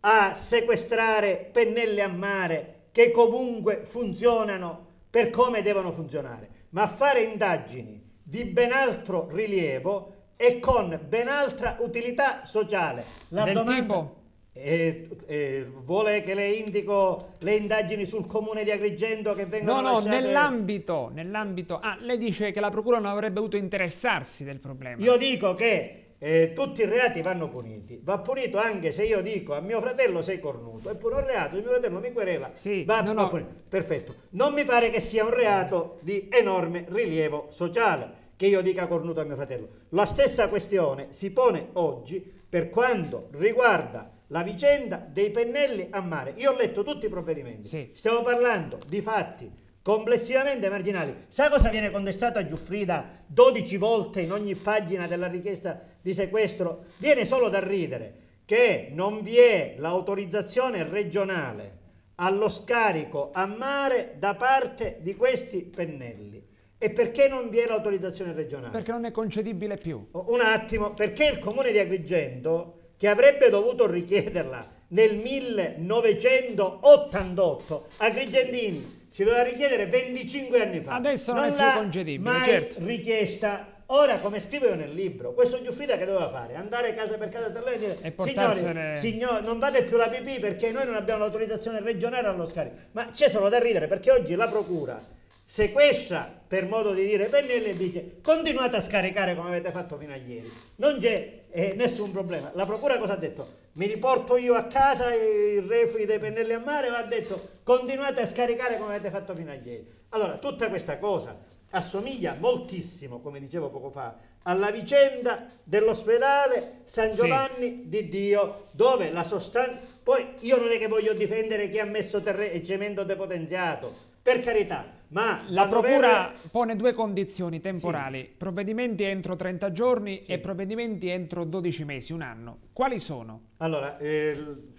a sequestrare pennelle a mare che comunque funzionano per come devono funzionare, ma a fare indagini di ben altro rilievo e con ben altra utilità sociale. La Del domanda... tipo? E, e, vuole che le indico le indagini sul comune di Agrigento che vengono No, no, lasciate... nell'ambito, nell'ambito... Ah, lei dice che la procura non avrebbe dovuto interessarsi del problema. Io dico che eh, tutti i reati vanno puniti. Va punito anche se io dico a mio fratello sei cornuto, eppure un reato, il mio fratello mi querela, sì, va, no, va no. punito. Perfetto. Non mi pare che sia un reato di enorme rilievo sociale che io dica cornuto a mio fratello. La stessa questione si pone oggi per quanto riguarda la vicenda dei pennelli a mare. Io ho letto tutti i provvedimenti, sì. stiamo parlando di fatti complessivamente marginali. Sa cosa viene contestato a Giuffrida 12 volte in ogni pagina della richiesta di sequestro? Viene solo da ridere che non vi è l'autorizzazione regionale allo scarico a mare da parte di questi pennelli. E perché non vi è l'autorizzazione regionale? Perché non è concedibile più. Un attimo, perché il comune di Agrigento che avrebbe dovuto richiederla nel 1988 Agrigentini si doveva richiedere 25 anni fa. Adesso non, non è più congedibile, mai certo. richiesta. Ora, come scrivo io nel libro, questo Giuffrida che doveva fare? Andare casa per casa e dire e portarsene... signori, signori, non fate più la pipì perché noi non abbiamo l'autorizzazione regionale allo scarico. Ma c'è solo da ridere perché oggi la procura sequestra, per modo di dire, Pennelli e dice continuate a scaricare come avete fatto fino a ieri. Non c'è e nessun problema. La procura cosa ha detto? Mi riporto io a casa il refri dei pennelli a mare, ma ha detto continuate a scaricare come avete fatto fino a ieri. Allora, tutta questa cosa assomiglia moltissimo, come dicevo poco fa, alla vicenda dell'ospedale San Giovanni sì. di Dio, dove la sostanza... Poi io non è che voglio difendere chi ha messo terre... cemento depotenziato, per carità. Ma la Procura dovere... pone due condizioni temporali, sì. provvedimenti entro 30 giorni sì. e provvedimenti entro 12 mesi, un anno. Quali sono? Allora, eh,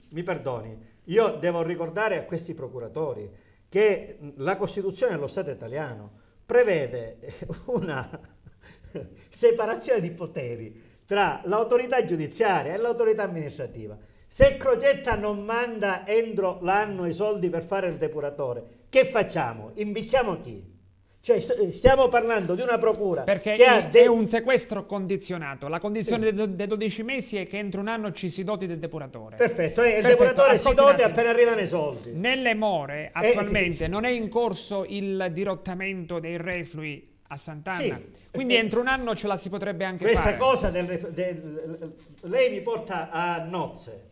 mi perdoni, io devo ricordare a questi procuratori che la Costituzione dello Stato italiano prevede una separazione di poteri tra l'autorità giudiziaria e l'autorità amministrativa. Se Crocetta non manda entro l'anno i soldi per fare il depuratore, che facciamo? Imbicchiamo chi? Cioè, stiamo parlando di una procura Perché che ha de- è un sequestro condizionato. La condizione sì. dei 12 mesi è che entro un anno ci si doti del depuratore. Perfetto, eh, Perfetto. il depuratore si doti appena arrivano i soldi. Nelle more eh, attualmente eh, non è in corso il dirottamento dei reflui a Sant'Anna. Sì. Quindi eh, entro un anno ce la si potrebbe anche Questa fare. Questa cosa del, del, lei mi porta a nozze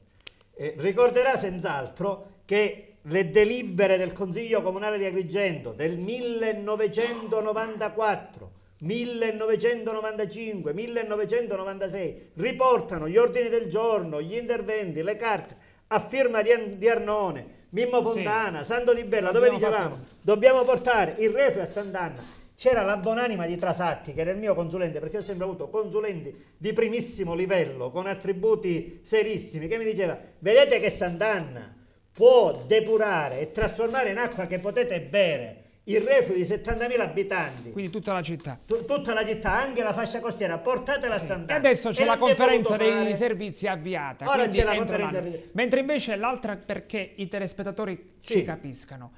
eh, ricorderà senz'altro che le delibere del Consiglio Comunale di Agrigento del 1994, 1995, 1996 riportano gli ordini del giorno, gli interventi, le carte a firma di, Arnone, Mimmo Fontana, sì. Santo Di Bella, dove dicevamo fatto... dobbiamo portare il refe a Sant'Anna c'era la buonanima di Trasatti che era il mio consulente perché ho sempre avuto consulenti di primissimo livello con attributi serissimi che mi diceva vedete che Sant'Anna può depurare e trasformare in acqua che potete bere il refugio di 70.000 abitanti quindi tutta la città T tutta la città anche la fascia costiera portatela sì. a Sant'Anna e adesso c'è la conferenza dei fare. servizi avviata ora c'è la conferenza mentre invece l'altra perché i telespettatori sì. ci capiscano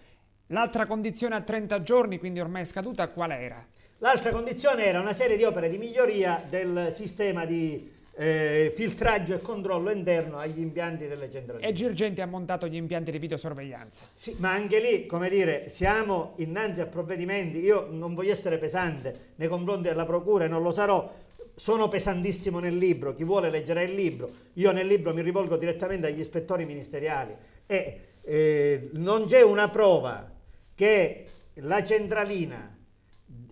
L'altra condizione a 30 giorni, quindi ormai scaduta, qual era? L'altra condizione era una serie di opere di miglioria del sistema di eh, filtraggio e controllo interno agli impianti delle centraline. E Girgenti ha montato gli impianti di videosorveglianza. Sì, ma anche lì, come dire, siamo innanzi a provvedimenti, io non voglio essere pesante nei confronti della Procura non lo sarò, sono pesantissimo nel libro, chi vuole leggerà il libro, io nel libro mi rivolgo direttamente agli ispettori ministeriali e eh, non c'è una prova che la centralina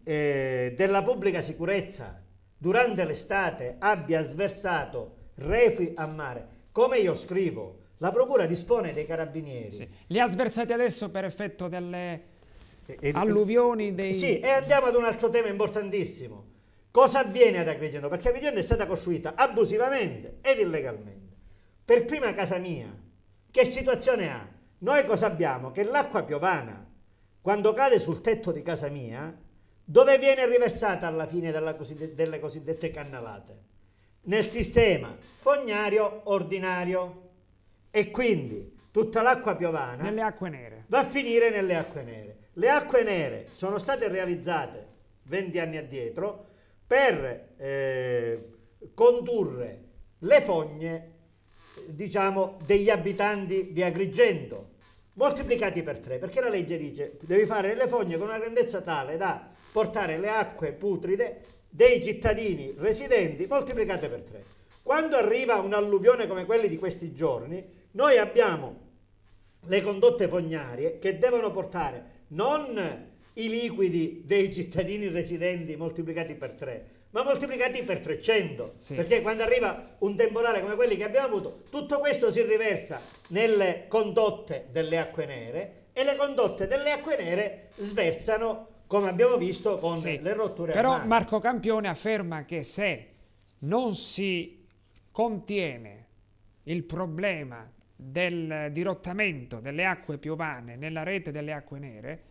eh, della pubblica sicurezza durante l'estate abbia sversato refui a mare, come io scrivo, la procura dispone dei carabinieri. Sì. Li ha sversati adesso per effetto delle alluvioni dei... Sì, e andiamo ad un altro tema importantissimo. Cosa avviene ad Agrigento? Perché Agrigento è stata costruita abusivamente ed illegalmente. Per prima casa mia, che situazione ha? Noi cosa abbiamo? Che l'acqua piovana quando cade sul tetto di casa mia, dove viene riversata alla fine cosidd- delle cosiddette cannalate? Nel sistema fognario ordinario e quindi tutta l'acqua piovana nelle acque nere. va a finire nelle acque nere. Le acque nere sono state realizzate 20 anni addietro per eh, condurre le fogne diciamo, degli abitanti di Agrigento moltiplicati per 3, perché la legge dice devi fare le fogne con una grandezza tale da portare le acque putride dei cittadini residenti moltiplicate per 3. Quando arriva un'alluvione come quelle di questi giorni, noi abbiamo le condotte fognarie che devono portare non i liquidi dei cittadini residenti moltiplicati per 3, ma moltiplicati per 300, sì. perché quando arriva un temporale come quelli che abbiamo avuto, tutto questo si riversa nelle condotte delle acque nere e le condotte delle acque nere sversano, come abbiamo visto, con sì. le rotture. Però armate. Marco Campione afferma che se non si contiene il problema del dirottamento delle acque piovane nella rete delle acque nere,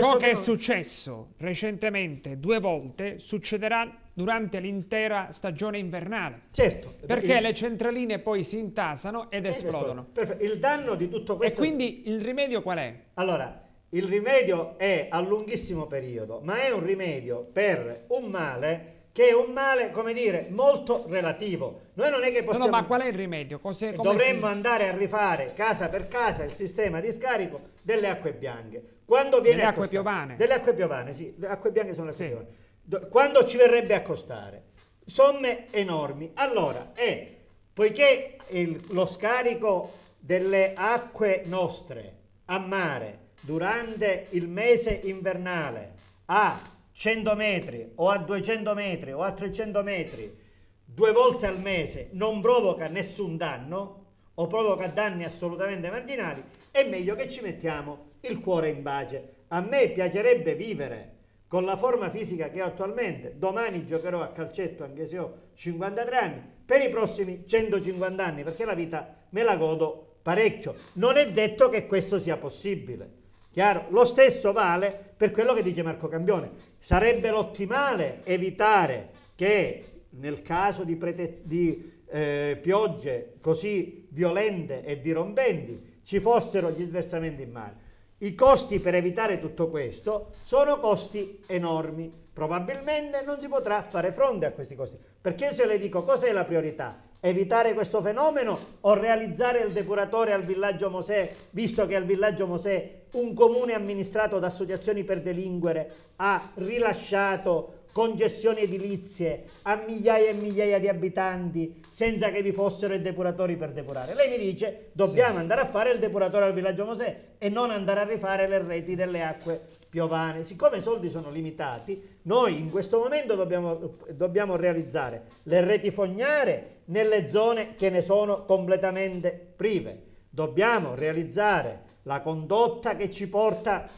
Ciò che è successo recentemente due volte succederà durante l'intera stagione invernale. Certo. Perché il... le centraline poi si intasano ed, ed esplodono. esplodono. Il danno di tutto questo... E quindi il rimedio qual è? Allora, il rimedio è a lunghissimo periodo, ma è un rimedio per un male che è un male, come dire, molto relativo. Noi non è che possiamo... No, no ma qual è il rimedio? Cos'è, dovremmo si... andare a rifare casa per casa il sistema di scarico delle acque bianche. Quando viene delle acque piovane. Delle acque piovane, sì, le acque bianche sono le acque sì. piovane. Do, quando ci verrebbe a costare? Somme enormi. Allora, è, poiché il, lo scarico delle acque nostre a mare durante il mese invernale ha 100 metri o a 200 metri o a 300 metri due volte al mese non provoca nessun danno o provoca danni assolutamente marginali, è meglio che ci mettiamo il cuore in pace. A me piacerebbe vivere con la forma fisica che ho attualmente, domani giocherò a calcetto anche se ho 53 anni, per i prossimi 150 anni, perché la vita me la godo parecchio. Non è detto che questo sia possibile. Chiaro? Lo stesso vale per quello che dice Marco Cambione. Sarebbe l'ottimale evitare che nel caso di, prete- di eh, piogge così violente e dirompenti ci fossero gli sversamenti in mare. I costi per evitare tutto questo sono costi enormi. Probabilmente non si potrà fare fronte a questi costi. Perché se le dico cos'è la priorità? evitare questo fenomeno o realizzare il depuratore al villaggio Mosè, visto che al villaggio Mosè un comune amministrato da associazioni per delinquere ha rilasciato congestioni edilizie a migliaia e migliaia di abitanti senza che vi fossero i depuratori per depurare. Lei mi dice dobbiamo sì. andare a fare il depuratore al villaggio Mosè e non andare a rifare le reti delle acque piovane. Siccome i soldi sono limitati, noi in questo momento dobbiamo, dobbiamo realizzare le reti fognare nelle zone che ne sono completamente prive. Dobbiamo realizzare la condotta che ci porta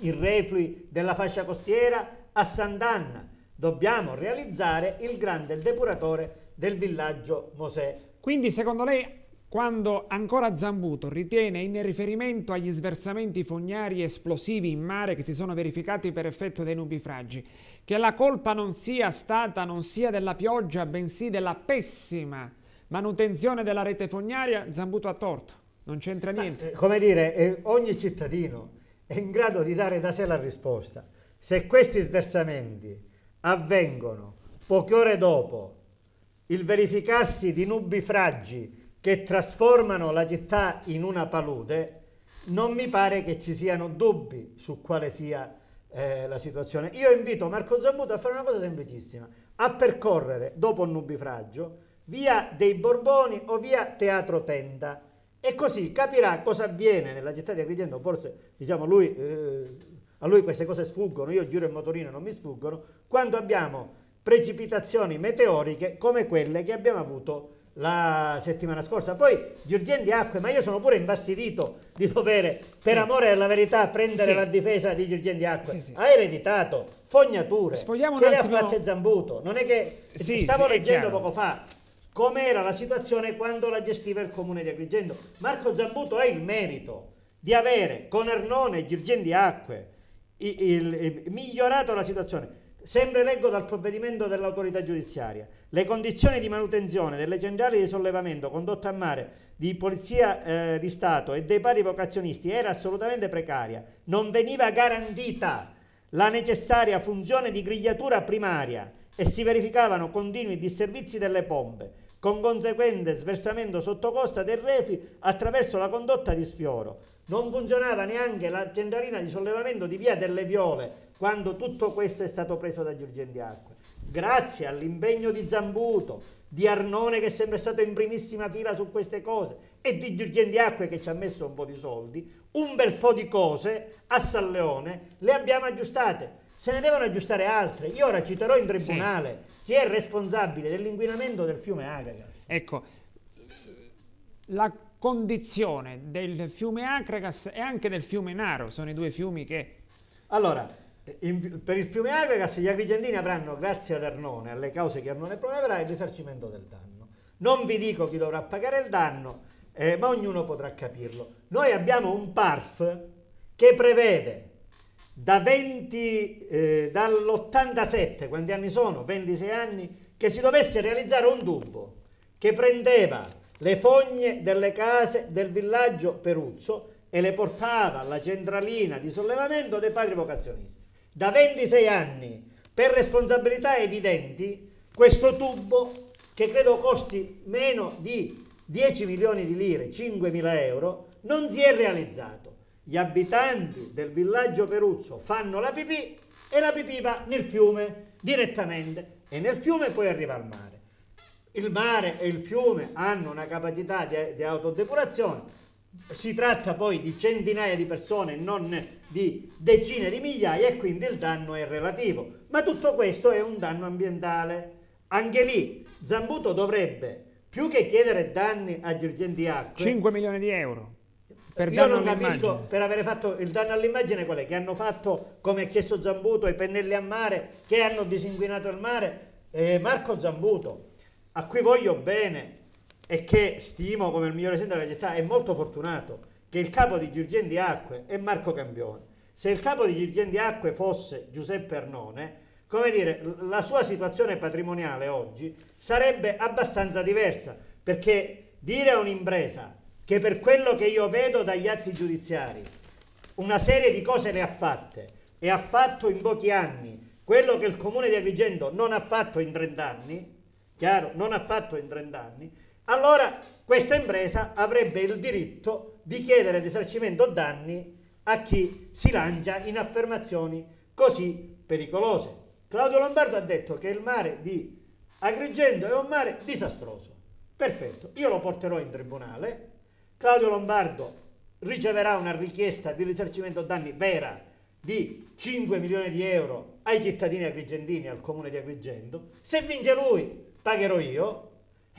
i reflui della fascia costiera a Sant'Anna. Dobbiamo realizzare il grande depuratore del villaggio Mosè. Quindi secondo lei quando ancora Zambuto ritiene in riferimento agli sversamenti fognari esplosivi in mare che si sono verificati per effetto dei nubifragi, che la colpa non sia stata, non sia della pioggia, bensì della pessima manutenzione della rete fognaria, Zambuto ha torto, non c'entra niente. Ma, eh, come dire, eh, ogni cittadino è in grado di dare da sé la risposta. Se questi sversamenti avvengono poche ore dopo il verificarsi di nubifragi che trasformano la città in una palude, non mi pare che ci siano dubbi su quale sia eh, la situazione. Io invito Marco Zambuto a fare una cosa semplicissima, a percorrere dopo il nubifragio via dei Borboni o via Teatro Tenda e così capirà cosa avviene nella città di Agrigento, forse diciamo lui... Eh, a lui queste cose sfuggono, io giro il motorino non mi sfuggono, quando abbiamo precipitazioni meteoriche come quelle che abbiamo avuto la settimana scorsa. Poi Giorgien di Acque, ma io sono pure imbastidito di dovere, per sì. amore della verità, prendere sì. la difesa di Giorgien Acque. Sì, ha ereditato fognature Sfogliamo che le attimo... ha fatte Zambuto. Non è che stavo leggendo poco fa com'era la situazione quando la gestiva il comune di Agrigento. Marco Zambuto ha il merito di avere con Ernone e Giorgien Acque il, migliorato la situazione. Sempre leggo dal provvedimento dell'autorità giudiziaria. Le condizioni di manutenzione delle centrali di sollevamento condotte a mare di Polizia eh, di Stato e dei pari vocazionisti era assolutamente precaria. Non veniva garantita la necessaria funzione di grigliatura primaria e si verificavano continui disservizi delle pompe, con conseguente sversamento sotto costa del refi attraverso la condotta di sfioro. Non funzionava neanche la centralina di sollevamento di Via delle Viole quando tutto questo è stato preso da Girgendiacque. Grazie all'impegno di Zambuto, di Arnone che è sempre stato in primissima fila su queste cose e di Girgendiacque che ci ha messo un po' di soldi, un bel po' di cose a San Leone le abbiamo aggiustate. Se ne devono aggiustare altre. Io ora citerò in tribunale sì. chi è responsabile dell'inquinamento del fiume Agagas. Ecco, la condizione del fiume Acragas e anche del fiume Naro, sono i due fiumi che... Allora, eh, in, per il fiume Agregas gli agrigentini avranno, grazie ad Arnone, alle cause che Arnone proverà, il risarcimento del danno. Non vi dico chi dovrà pagare il danno, eh, ma ognuno potrà capirlo. Noi abbiamo un PARF che prevede da 20, eh, dall'87, quanti anni sono? 26 anni, che si dovesse realizzare un tubo che prendeva le fogne delle case del villaggio Peruzzo e le portava alla centralina di sollevamento dei padri vocazionisti. Da 26 anni, per responsabilità evidenti, questo tubo, che credo costi meno di 10 milioni di lire, 5 mila euro, non si è realizzato. Gli abitanti del villaggio Peruzzo fanno la pipì e la pipì va nel fiume direttamente e nel fiume poi arriva al mare il mare e il fiume hanno una capacità di, di autodepurazione, si tratta poi di centinaia di persone, non di decine di migliaia e quindi il danno è relativo. Ma tutto questo è un danno ambientale. Anche lì Zambuto dovrebbe, più che chiedere danni a Girgenti Acque... 5 milioni di euro. Per io non capisco per avere fatto il danno all'immagine qual è? Che hanno fatto, come ha chiesto Zambuto, i pennelli a mare, che hanno disinquinato il mare. Eh, Marco Zambuto, a cui voglio bene e che stimo come il migliore esempio della città, è molto fortunato che il capo di Girgen Acque è Marco Cambione. Se il capo di Girgen Acque fosse Giuseppe Ernone, come dire, la sua situazione patrimoniale oggi sarebbe abbastanza diversa, perché dire a un'impresa che per quello che io vedo dagli atti giudiziari una serie di cose le ha fatte e ha fatto in pochi anni quello che il comune di Agrigento non ha fatto in 30 anni, chiaro, non ha fatto in 30 anni, allora questa impresa avrebbe il diritto di chiedere risarcimento danni a chi si lancia in affermazioni così pericolose. Claudio Lombardo ha detto che il mare di Agrigento è un mare disastroso. Perfetto, io lo porterò in tribunale. Claudio Lombardo riceverà una richiesta di risarcimento danni vera di 5 milioni di euro ai cittadini agrigentini, al comune di Agrigento. Se vince lui, pagherò io,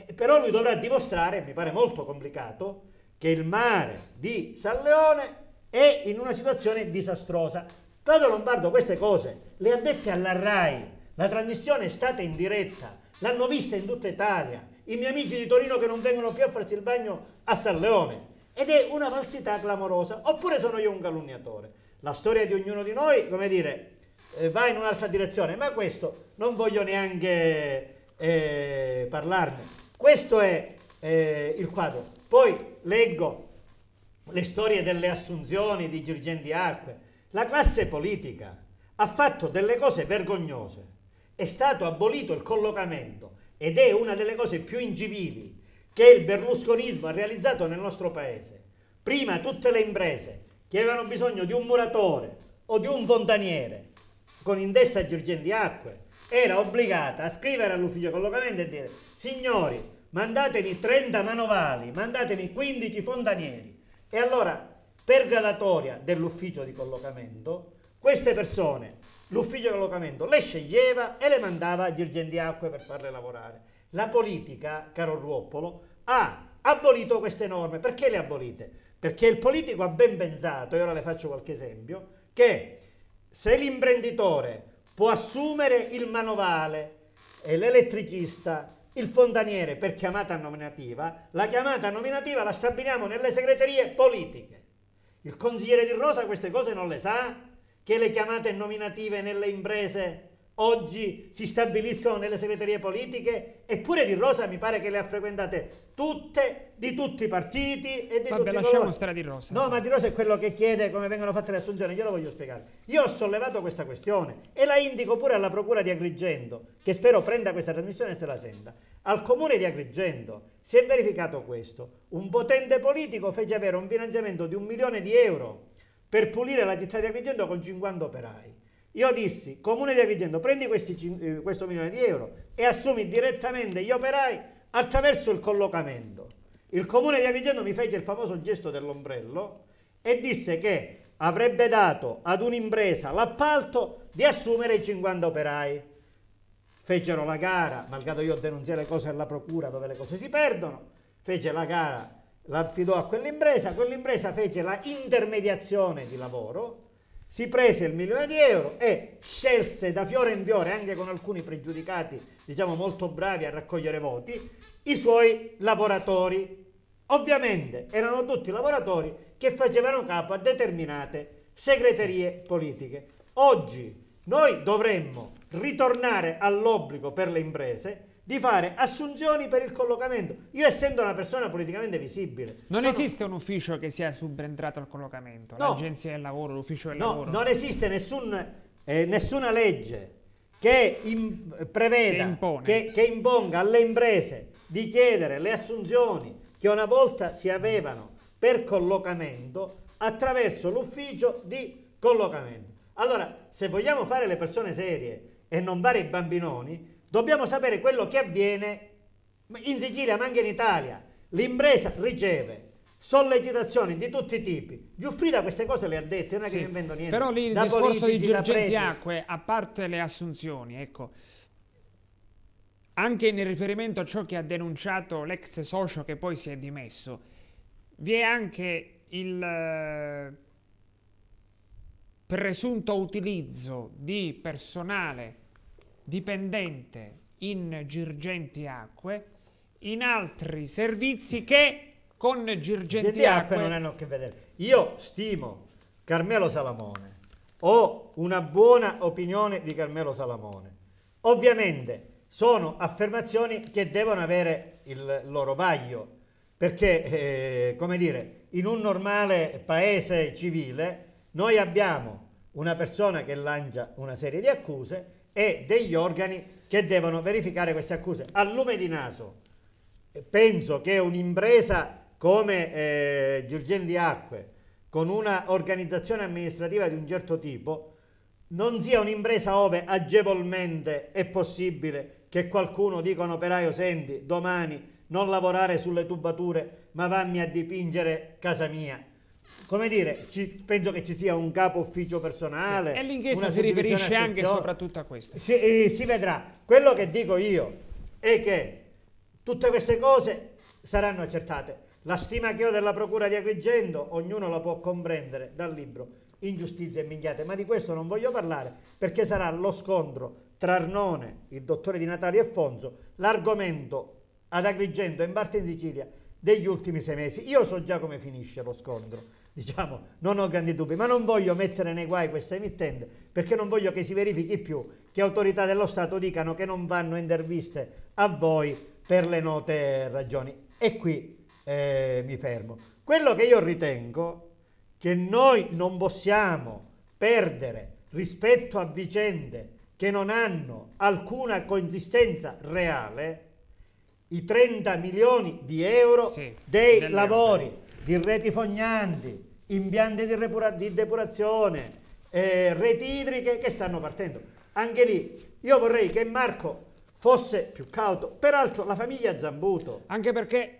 eh, però lui dovrà dimostrare, mi pare molto complicato, che il mare di San Leone è in una situazione disastrosa. Claudio Lombardo queste cose le ha dette alla RAI, la trasmissione è stata in diretta, l'hanno vista in tutta Italia, i miei amici di Torino che non vengono più a farsi il bagno a San Leone. Ed è una falsità clamorosa, oppure sono io un calunniatore. La storia di ognuno di noi, come dire, eh, va in un'altra direzione, ma questo non voglio neanche eh, parlarne. Questo è eh, il quadro. Poi leggo le storie delle assunzioni di Girgendi Acque. La classe politica ha fatto delle cose vergognose. È stato abolito il collocamento ed è una delle cose più incivili che il berlusconismo ha realizzato nel nostro paese. Prima tutte le imprese che avevano bisogno di un muratore o di un fontaniere, con in testa Girgendi Acque, era obbligata a scrivere all'ufficio collocamento e dire signori mandatemi 30 manovali, mandatemi 15 fondanieri. E allora per gradatoria dell'ufficio di collocamento queste persone l'ufficio di collocamento le sceglieva e le mandava a Girgendiacque per farle lavorare. La politica, caro Ruopolo, ha abolito queste norme. Perché le abolite? Perché il politico ha ben pensato, e ora le faccio qualche esempio, che se l'imprenditore può assumere il manovale e l'elettricista, il fondaniere per chiamata nominativa, la chiamata nominativa la stabiliamo nelle segreterie politiche. Il consigliere di Rosa queste cose non le sa, che le chiamate nominative nelle imprese oggi si stabiliscono nelle segreterie politiche, eppure di Rosa mi pare che le ha frequentate tutte, di tutti i partiti e di Vabbè, tutti i colori. lasciamo stare di Rosa. No, ma di Rosa è quello che chiede come vengono fatte le assunzioni, io lo voglio spiegare. Io ho sollevato questa questione e la indico pure alla procura di Agrigento, che spero prenda questa trasmissione e se la senta. Al comune di Agrigento si è verificato questo. Un potente politico fece avere un finanziamento di un milione di euro per pulire la città di Agrigento con 50 operai. Io dissi, comune di Agrigento, prendi questi, eh, questo milione di euro e assumi direttamente gli operai attraverso il collocamento. Il comune di Agrigento mi fece il famoso gesto dell'ombrello e disse che avrebbe dato ad un'impresa l'appalto di assumere i 50 operai. Fecero la gara, malgrado io denunziare le cose alla procura dove le cose si perdono, fece la gara, la affidò a quell'impresa, quell'impresa fece la intermediazione di lavoro si prese il milione di euro e scelse da fiore in fiore, anche con alcuni pregiudicati, diciamo molto bravi a raccogliere voti, i suoi lavoratori. Ovviamente erano tutti lavoratori che facevano capo a determinate segreterie politiche. Oggi noi dovremmo ritornare all'obbligo per le imprese di fare assunzioni per il collocamento. Io essendo una persona politicamente visibile... Non sono... esiste un ufficio che sia subentrato al collocamento, no. l'agenzia del lavoro, l'ufficio del no, lavoro. No, non esiste nessun, eh, nessuna legge che in, preveda, che, che, che imponga alle imprese di chiedere le assunzioni che una volta si avevano per collocamento attraverso l'ufficio di collocamento. Allora, se vogliamo fare le persone serie e non fare i bambinoni, Dobbiamo sapere quello che avviene in Sicilia ma anche in Italia. L'impresa riceve sollecitazioni di tutti i tipi. Giuffrida queste cose le ha dette, non è sì, che ne invento niente. Però lì il da discorso di Girgenti Acque, a parte le assunzioni, ecco, anche in riferimento a ciò che ha denunciato l'ex socio che poi si è dimesso, vi è anche il eh, presunto utilizzo di personale dipendente in girgenti acque, in altri servizi che con girgenti acque, acque non hanno a che vedere. Io stimo Carmelo Salamone, ho una buona opinione di Carmelo Salamone. Ovviamente sono affermazioni che devono avere il loro vaglio, perché, eh, come dire, in un normale paese civile noi abbiamo una persona che lancia una serie di accuse e degli organi che devono verificare queste accuse. Al lume di naso, penso che un'impresa come eh, Giurgen Liacque, con un'organizzazione amministrativa di un certo tipo, non sia un'impresa ove agevolmente è possibile che qualcuno dica a un operaio, senti, domani non lavorare sulle tubature, ma vammi a dipingere casa mia come dire, ci, penso che ci sia un capo ufficio personale. Sì. E l'inchiesta si riferisce anche e soprattutto a questo. Si, eh, si vedrà. Quello che dico io è che tutte queste cose saranno accertate. La stima che ho della Procura di Agrigento, ognuno la può comprendere dal libro Ingiustizie e minchiate, ma di questo non voglio parlare perché sarà lo scontro tra Arnone, il dottore di Natale e Fonzo, l'argomento ad Agrigento e in parte in Sicilia degli ultimi sei mesi. Io so già come finisce lo scontro diciamo, non ho grandi dubbi, ma non voglio mettere nei guai questa emittente perché non voglio che si verifichi più che autorità dello Stato dicano che non vanno interviste a voi per le note ragioni. E qui eh, mi fermo. Quello che io ritengo che noi non possiamo perdere rispetto a vicende che non hanno alcuna consistenza reale, i 30 milioni di euro sì, dei lavori di reti fognanti, impianti di, repura, di depurazione, eh, reti idriche che stanno partendo. Anche lì io vorrei che Marco fosse più cauto. Peraltro la famiglia Zambuto... Anche perché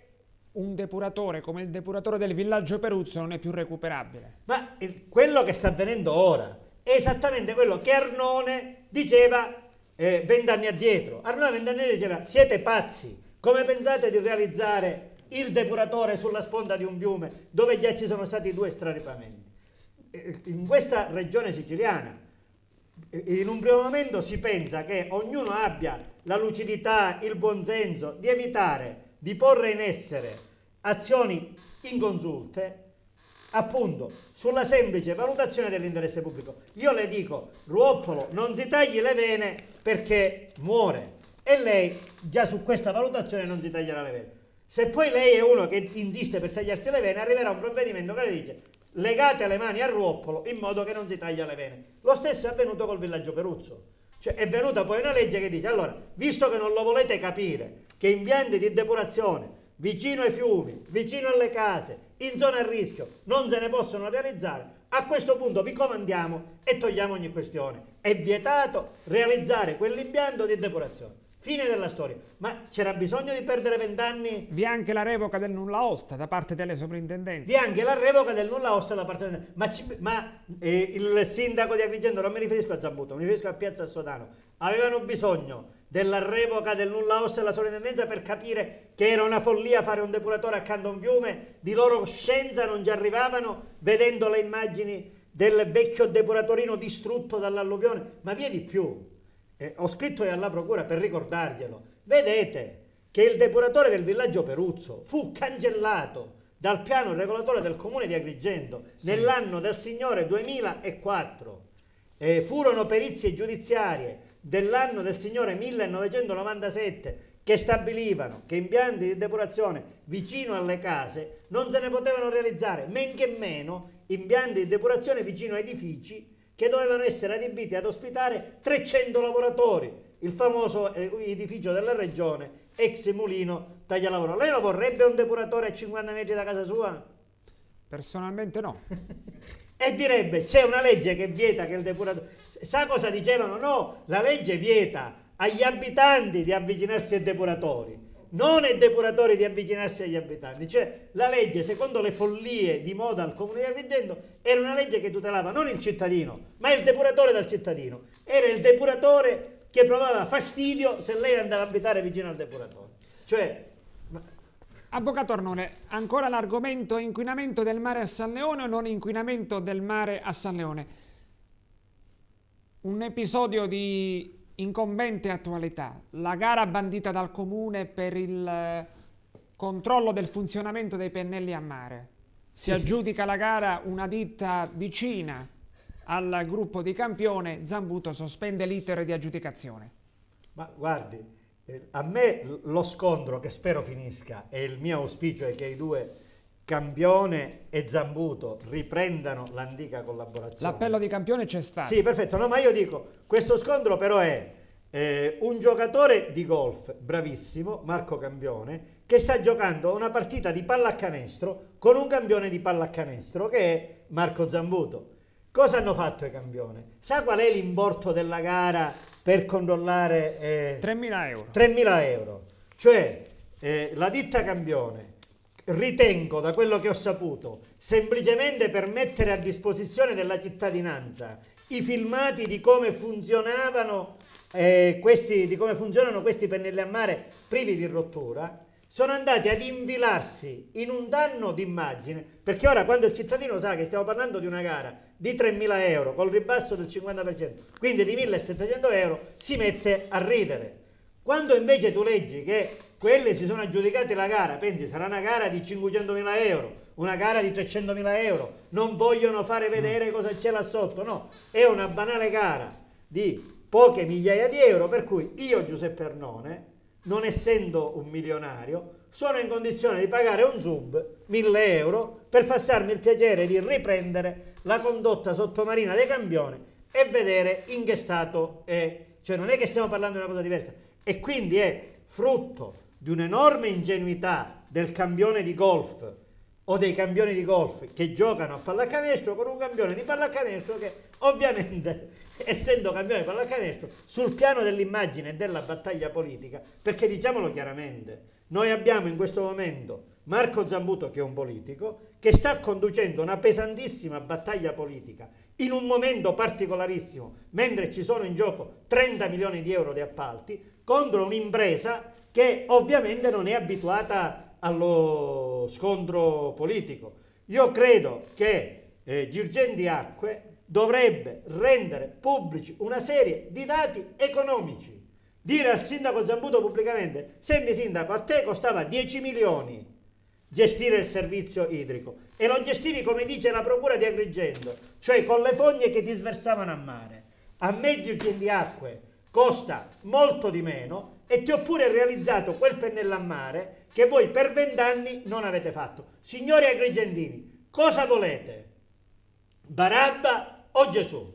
un depuratore come il depuratore del villaggio Peruzzo non è più recuperabile. Ma il, quello che sta avvenendo ora è esattamente quello che Arnone diceva eh, vent'anni eh, addietro. Arnone vent'anni addietro diceva siete pazzi, come pensate di realizzare il depuratore sulla sponda di un fiume dove già ci sono stati due straripamenti. In questa regione siciliana, in un primo momento si pensa che ognuno abbia la lucidità, il buonsenso di evitare di porre in essere azioni inconsulte appunto sulla semplice valutazione dell'interesse pubblico. Io le dico, Ruoppolo non si tagli le vene perché muore e lei già su questa valutazione non si taglierà le vene. Se poi lei è uno che insiste per tagliarsi le vene, arriverà un provvedimento che le dice legate le mani al ruoppolo in modo che non si taglia le vene. Lo stesso è avvenuto col villaggio Peruzzo. Cioè è venuta poi una legge che dice allora, visto che non lo volete capire, che impianti di depurazione vicino ai fiumi, vicino alle case, in zona a rischio, non se ne possono realizzare, a questo punto vi comandiamo e togliamo ogni questione. È vietato realizzare quell'impianto di depurazione. Fine della storia. Ma c'era bisogno di perdere vent'anni? Vi è anche la revoca del nulla osta da parte delle soprintendenze. Vi è anche la revoca del nulla osta da parte delle... Ma, ci... ma eh, il sindaco di Agrigento, non mi riferisco a Zambuto, mi riferisco a Piazza Sodano, avevano bisogno della revoca del nulla osta della sovrintendenza per capire che era una follia fare un depuratore accanto a un fiume, di loro scienza non ci arrivavano vedendo le immagini del vecchio depuratorino distrutto dall'alluvione. Ma via di più, eh, ho scritto alla procura per ricordarglielo, vedete che il depuratore del villaggio Peruzzo fu cancellato dal piano regolatore del comune di Agrigento sì. nell'anno del Signore 2004. Eh, furono perizie giudiziarie dell'anno del Signore 1997 che stabilivano che impianti di depurazione vicino alle case non se ne potevano realizzare, men che meno impianti di depurazione vicino a edifici che dovevano essere adibiti ad ospitare 300 lavoratori, il famoso eh, edificio della regione, ex mulino taglialavoro. Lei lo vorrebbe un depuratore a 50 metri da casa sua? Personalmente no. e direbbe c'è una legge che vieta che il depuratore... Sa cosa dicevano? No, la legge vieta agli abitanti di avvicinarsi ai depuratori non è depuratore di avvicinarsi agli abitanti, cioè la legge, secondo le follie di moda al comune di Agrigento, era una legge che tutelava non il cittadino, ma il depuratore dal cittadino. Era il depuratore che provava fastidio se lei andava a abitare vicino al depuratore. Cioè, Avvocato Arnone, ancora l'argomento inquinamento del mare a San Leone o non inquinamento del mare a San Leone? Un episodio di Incombente attualità, la gara bandita dal Comune per il eh, controllo del funzionamento dei pennelli a mare. Si sì. aggiudica la gara una ditta vicina al gruppo di campione, Zambuto sospende l'iter di aggiudicazione. Ma guardi, eh, a me lo scontro che spero finisca e il mio auspicio è che i due Campione e Zambuto riprendano l'antica collaborazione. L'appello di Campione c'è stato. Sì, perfetto. No, ma io dico, questo scontro però è eh, un giocatore di golf bravissimo, Marco Campione, che sta giocando una partita di pallacanestro con un campione di pallacanestro che è Marco Zambuto. Cosa hanno fatto i campioni? Sa qual è l'importo della gara per controllare... Eh, 3.000 euro. 3.000 euro. Cioè, eh, la ditta campione ritengo, da quello che ho saputo, semplicemente per mettere a disposizione della cittadinanza i filmati di come funzionavano eh, questi, di come funzionano questi pennelli a mare privi di rottura, sono andati ad invilarsi in un danno d'immagine, perché ora quando il cittadino sa che stiamo parlando di una gara di 3.000 euro col ribasso del 50%, quindi di 1.700 euro, si mette a ridere. Quando invece tu leggi che quelle si sono aggiudicate la gara, pensi sarà una gara di 500.000 euro, una gara di 300.000 euro, non vogliono fare vedere cosa c'è là sotto, no, è una banale gara di poche migliaia di euro per cui io Giuseppe Arnone, non essendo un milionario, sono in condizione di pagare un sub 1000 euro per passarmi il piacere di riprendere la condotta sottomarina dei campioni e vedere in che stato è. Cioè non è che stiamo parlando di una cosa diversa, e quindi è frutto di un'enorme ingenuità del campione di golf o dei campioni di golf che giocano a pallacanestro con un campione di pallacanestro che ovviamente essendo campione di pallacanestro sul piano dell'immagine e della battaglia politica perché diciamolo chiaramente noi abbiamo in questo momento Marco Zambuto, che è un politico, che sta conducendo una pesantissima battaglia politica in un momento particolarissimo, mentre ci sono in gioco 30 milioni di euro di appalti, contro un'impresa che ovviamente non è abituata allo scontro politico. Io credo che eh, Girgenti Acque dovrebbe rendere pubblici una serie di dati economici. Dire al sindaco Zambuto pubblicamente, senti sindaco, a te costava 10 milioni gestire il servizio idrico e lo gestivi come dice la procura di Agrigento, cioè con le fogne che ti sversavano a mare. A me di acque costa molto di meno e ti ho pure realizzato quel pennello a mare che voi per vent'anni non avete fatto. Signori agrigentini, cosa volete? Barabba o Gesù?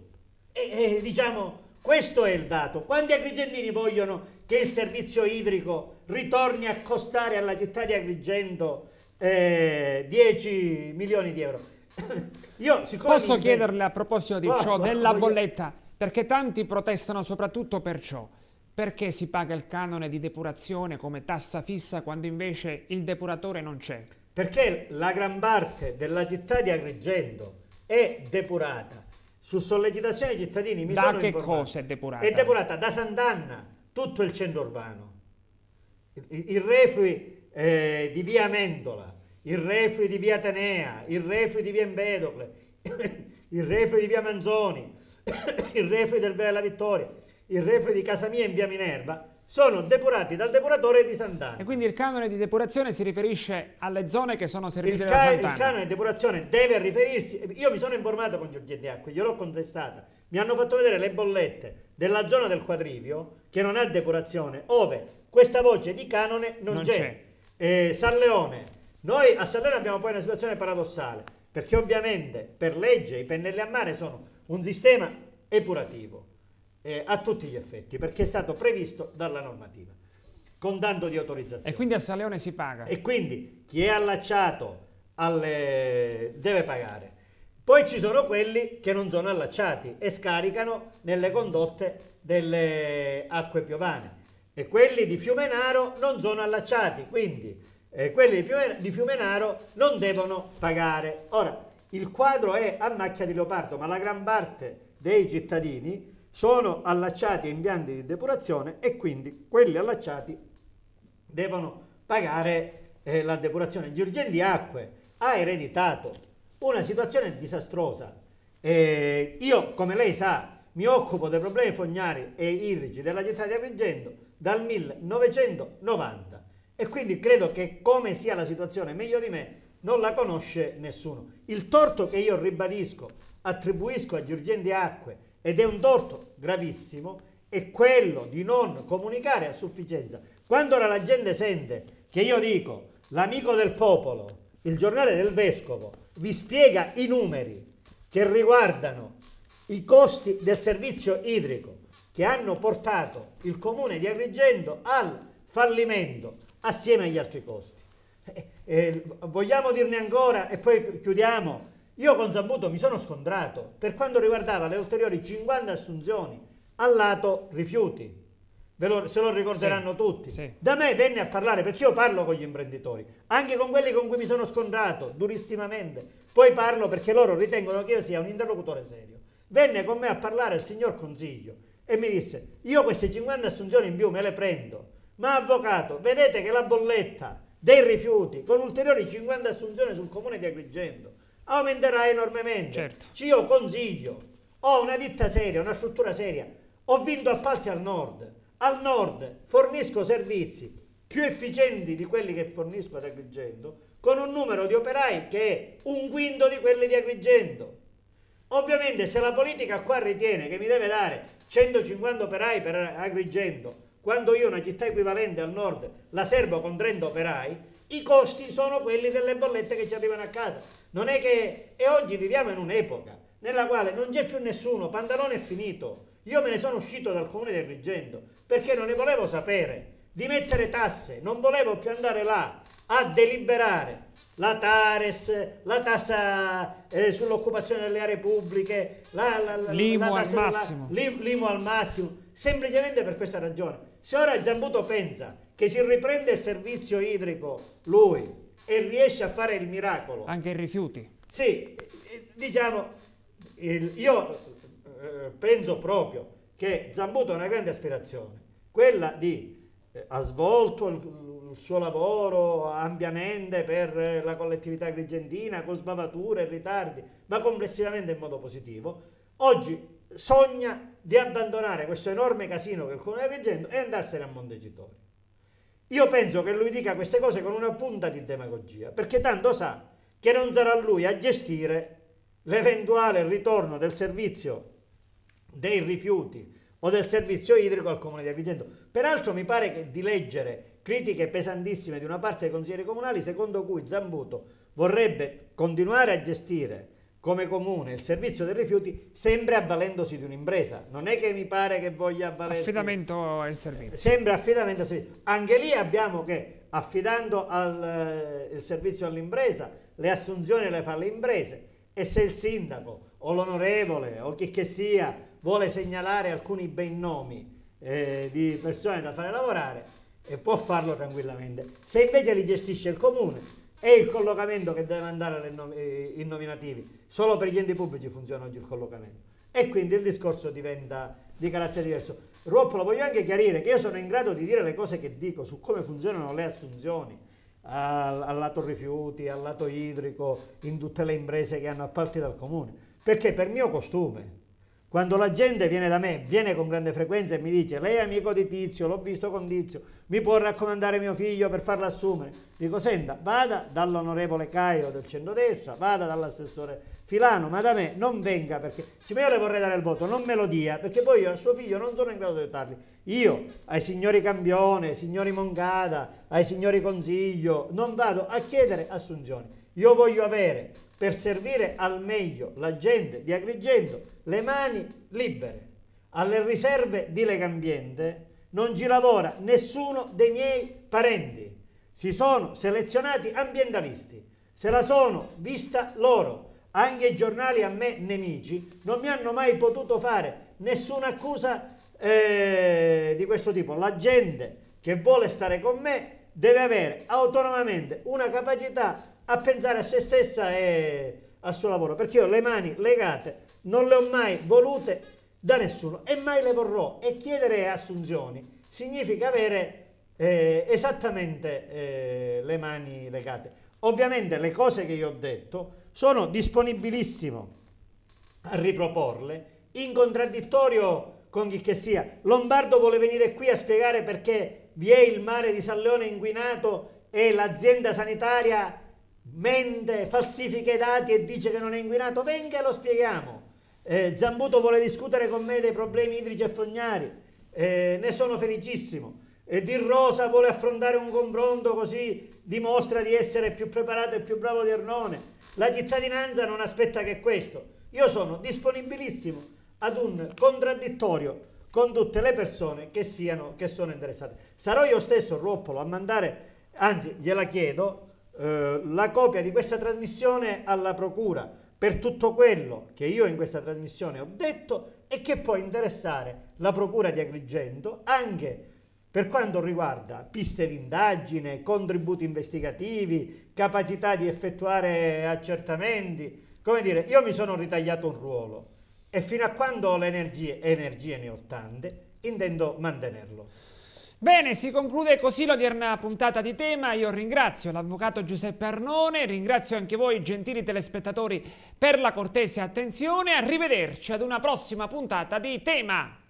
E, e diciamo, questo è il dato. Quanti agrigentini vogliono che il servizio idrico ritorni a costare alla città di Agrigento eh, 10 milioni di euro. Io, Posso mi... chiederle a proposito di oh, ciò, oh, della oh, bolletta, perché tanti protestano soprattutto per ciò. Perché si paga il canone di depurazione come tassa fissa quando invece il depuratore non c'è? Perché la gran parte della città di Agrigento è depurata. Su sollecitazione dei cittadini mi da sono Da che informati. cosa è depurata? È depurata da Sant'Anna, tutto il centro urbano. I, i reflui eh, di via Mendola, il refri di via Tenea, il refri di via Embedocle, il refri di via Manzoni, il refri del Vella Vittoria, il refri di casa mia in via Minerva, sono depurati dal depuratore di Sant'Anna. E quindi il canone di depurazione si riferisce alle zone che sono servite da Sant'Anna. Il canone di depurazione deve riferirsi, io mi sono informato con Giorgetti Acqui, gliel'ho contestata, mi hanno fatto vedere le bollette della zona del quadrivio che non ha depurazione, ove questa voce di canone non, non c'è. Eh, San Leone. Noi a San Leone abbiamo poi una situazione paradossale, perché ovviamente per legge i pennelli a mare sono un sistema epurativo eh, a tutti gli effetti, perché è stato previsto dalla normativa, con tanto di autorizzazione. E quindi a San Leone si paga. E quindi chi è allacciato alle... deve pagare. Poi ci sono quelli che non sono allacciati e scaricano nelle condotte delle acque piovane e quelli di Fiumenaro non sono allacciati, quindi eh, quelli di Fiumenaro non devono pagare. Ora, il quadro è a macchia di leopardo, ma la gran parte dei cittadini sono allacciati a impianti di depurazione e quindi quelli allacciati devono pagare eh, la depurazione. Girgendi Acque ha ereditato una situazione disastrosa. Eh, io, come lei sa, mi occupo dei problemi fognari e irrigi della città di Agrigento dal 1990 e quindi credo che come sia la situazione meglio di me non la conosce nessuno. Il torto che io ribadisco, attribuisco a Girgendi Acque ed è un torto gravissimo è quello di non comunicare a sufficienza. Quando ora la gente sente che io dico l'amico del popolo, il giornale del vescovo, vi spiega i numeri che riguardano i costi del servizio idrico, che hanno portato il comune di Agrigento al fallimento assieme agli altri costi. Eh, eh, vogliamo dirne ancora e poi chiudiamo. Io con Zambuto mi sono scontrato per quanto riguardava le ulteriori 50 assunzioni al lato rifiuti. Lo, se lo ricorderanno sì, tutti. Sì. Da me venne a parlare, perché io parlo con gli imprenditori, anche con quelli con cui mi sono scontrato durissimamente. Poi parlo perché loro ritengono che io sia un interlocutore serio. Venne con me a parlare il signor Consiglio, e mi disse io queste 50 assunzioni in più me le prendo, ma avvocato vedete che la bolletta dei rifiuti con ulteriori 50 assunzioni sul comune di Agrigento aumenterà enormemente. Certo. Ci io consiglio, ho una ditta seria, una struttura seria, ho vinto appalti al nord, al nord fornisco servizi più efficienti di quelli che fornisco ad Agrigento con un numero di operai che è un quinto di quelli di Agrigento Ovviamente se la politica qua ritiene che mi deve dare 150 operai per Agrigento, quando io una città equivalente al nord la servo con 30 operai, i costi sono quelli delle bollette che ci arrivano a casa. Non è che... E oggi viviamo in un'epoca nella quale non c'è più nessuno, Pantalone è finito. Io me ne sono uscito dal comune di Agrigento perché non ne volevo sapere di mettere tasse, non volevo più andare là, a deliberare la TARES, la tassa eh, sull'occupazione delle aree pubbliche, la, la, la, l'IMU, al massimo. limo al massimo, semplicemente per questa ragione. Se ora Giambuto pensa che si riprende il servizio idrico lui e riesce a fare il miracolo... Anche i rifiuti. Sì, eh, diciamo, io eh, eh, penso proprio che Zambuto ha una grande aspirazione, quella di eh, ha svolto il, suo lavoro ampiamente per eh, la collettività grigentina con sbavature e ritardi, ma complessivamente in modo positivo. Oggi sogna di abbandonare questo enorme casino che il comune sta reggendo e andarsene a Montecitorio. Io penso che lui dica queste cose con una punta di demagogia, perché tanto sa che non sarà lui a gestire l'eventuale ritorno del servizio dei rifiuti o del servizio idrico al comune di Agrigento. Peraltro mi pare che di leggere critiche pesantissime di una parte dei consiglieri comunali secondo cui Zambuto vorrebbe continuare a gestire come comune il servizio dei rifiuti sempre avvalendosi di un'impresa non è che mi pare che voglia avvalersi affidamento al servizio eh, sembra affidamento al servizio anche lì abbiamo che affidando al, eh, il servizio all'impresa le assunzioni le fa le imprese e se il sindaco o l'onorevole o chi che sia vuole segnalare alcuni bei nomi eh, di persone da fare lavorare e può farlo tranquillamente. Se invece li gestisce il comune è il collocamento che deve andare ai nom- eh, nominativi, solo per gli enti pubblici funziona oggi il collocamento e quindi il discorso diventa di carattere diverso. Ruoppolo, voglio anche chiarire che io sono in grado di dire le cose che dico su come funzionano le assunzioni al, al lato rifiuti, al lato idrico, in tutte le imprese che hanno appalti dal comune, perché per mio costume, quando la gente viene da me, viene con grande frequenza e mi dice lei è amico di Tizio, l'ho visto con Tizio, mi può raccomandare mio figlio per farlo assumere? Dico senta, vada dall'onorevole Cairo del centrodestra, vada dall'assessore Filano, ma da me non venga perché se io le vorrei dare il voto, non me lo dia, perché poi io al suo figlio non sono in grado di aiutarli. Io ai signori Cambione, ai signori Mongada, ai signori Consiglio, non vado a chiedere assunzioni. Io voglio avere per servire al meglio la gente di Agrigento, le mani libere. Alle riserve di Legambiente non ci lavora nessuno dei miei parenti. Si sono selezionati ambientalisti, se la sono vista loro. Anche i giornali a me nemici non mi hanno mai potuto fare nessuna accusa eh, di questo tipo. La gente che vuole stare con me deve avere autonomamente una capacità a pensare a se stessa e al suo lavoro, perché io le mani legate non le ho mai volute da nessuno e mai le vorrò e chiedere assunzioni significa avere eh, esattamente eh, le mani legate. Ovviamente le cose che io ho detto sono disponibilissimo a riproporle in contraddittorio con chi che sia. Lombardo vuole venire qui a spiegare perché vi è il mare di San Leone inquinato e l'azienda sanitaria mente, falsifica i dati e dice che non è inquinato, venga e lo spieghiamo. Eh, Giambuto vuole discutere con me dei problemi idrici e fognari, eh, ne sono felicissimo. Eh, di Rosa vuole affrontare un confronto così dimostra di essere più preparato e più bravo di Ernone. La cittadinanza non aspetta che questo. Io sono disponibilissimo ad un contraddittorio con tutte le persone che, siano, che sono interessate. Sarò io stesso, Ruoppolo, a mandare, anzi gliela chiedo, eh, la copia di questa trasmissione alla procura per tutto quello che io in questa trasmissione ho detto e che può interessare la procura di Agrigento anche per quanto riguarda piste d'indagine, contributi investigativi, capacità di effettuare accertamenti, come dire, io mi sono ritagliato un ruolo e fino a quando ho le energie, energie ne ho tante, intendo mantenerlo. Bene, si conclude così l'odierna puntata di tema. Io ringrazio l'avvocato Giuseppe Arnone, ringrazio anche voi gentili telespettatori per la cortese attenzione. Arrivederci ad una prossima puntata di tema.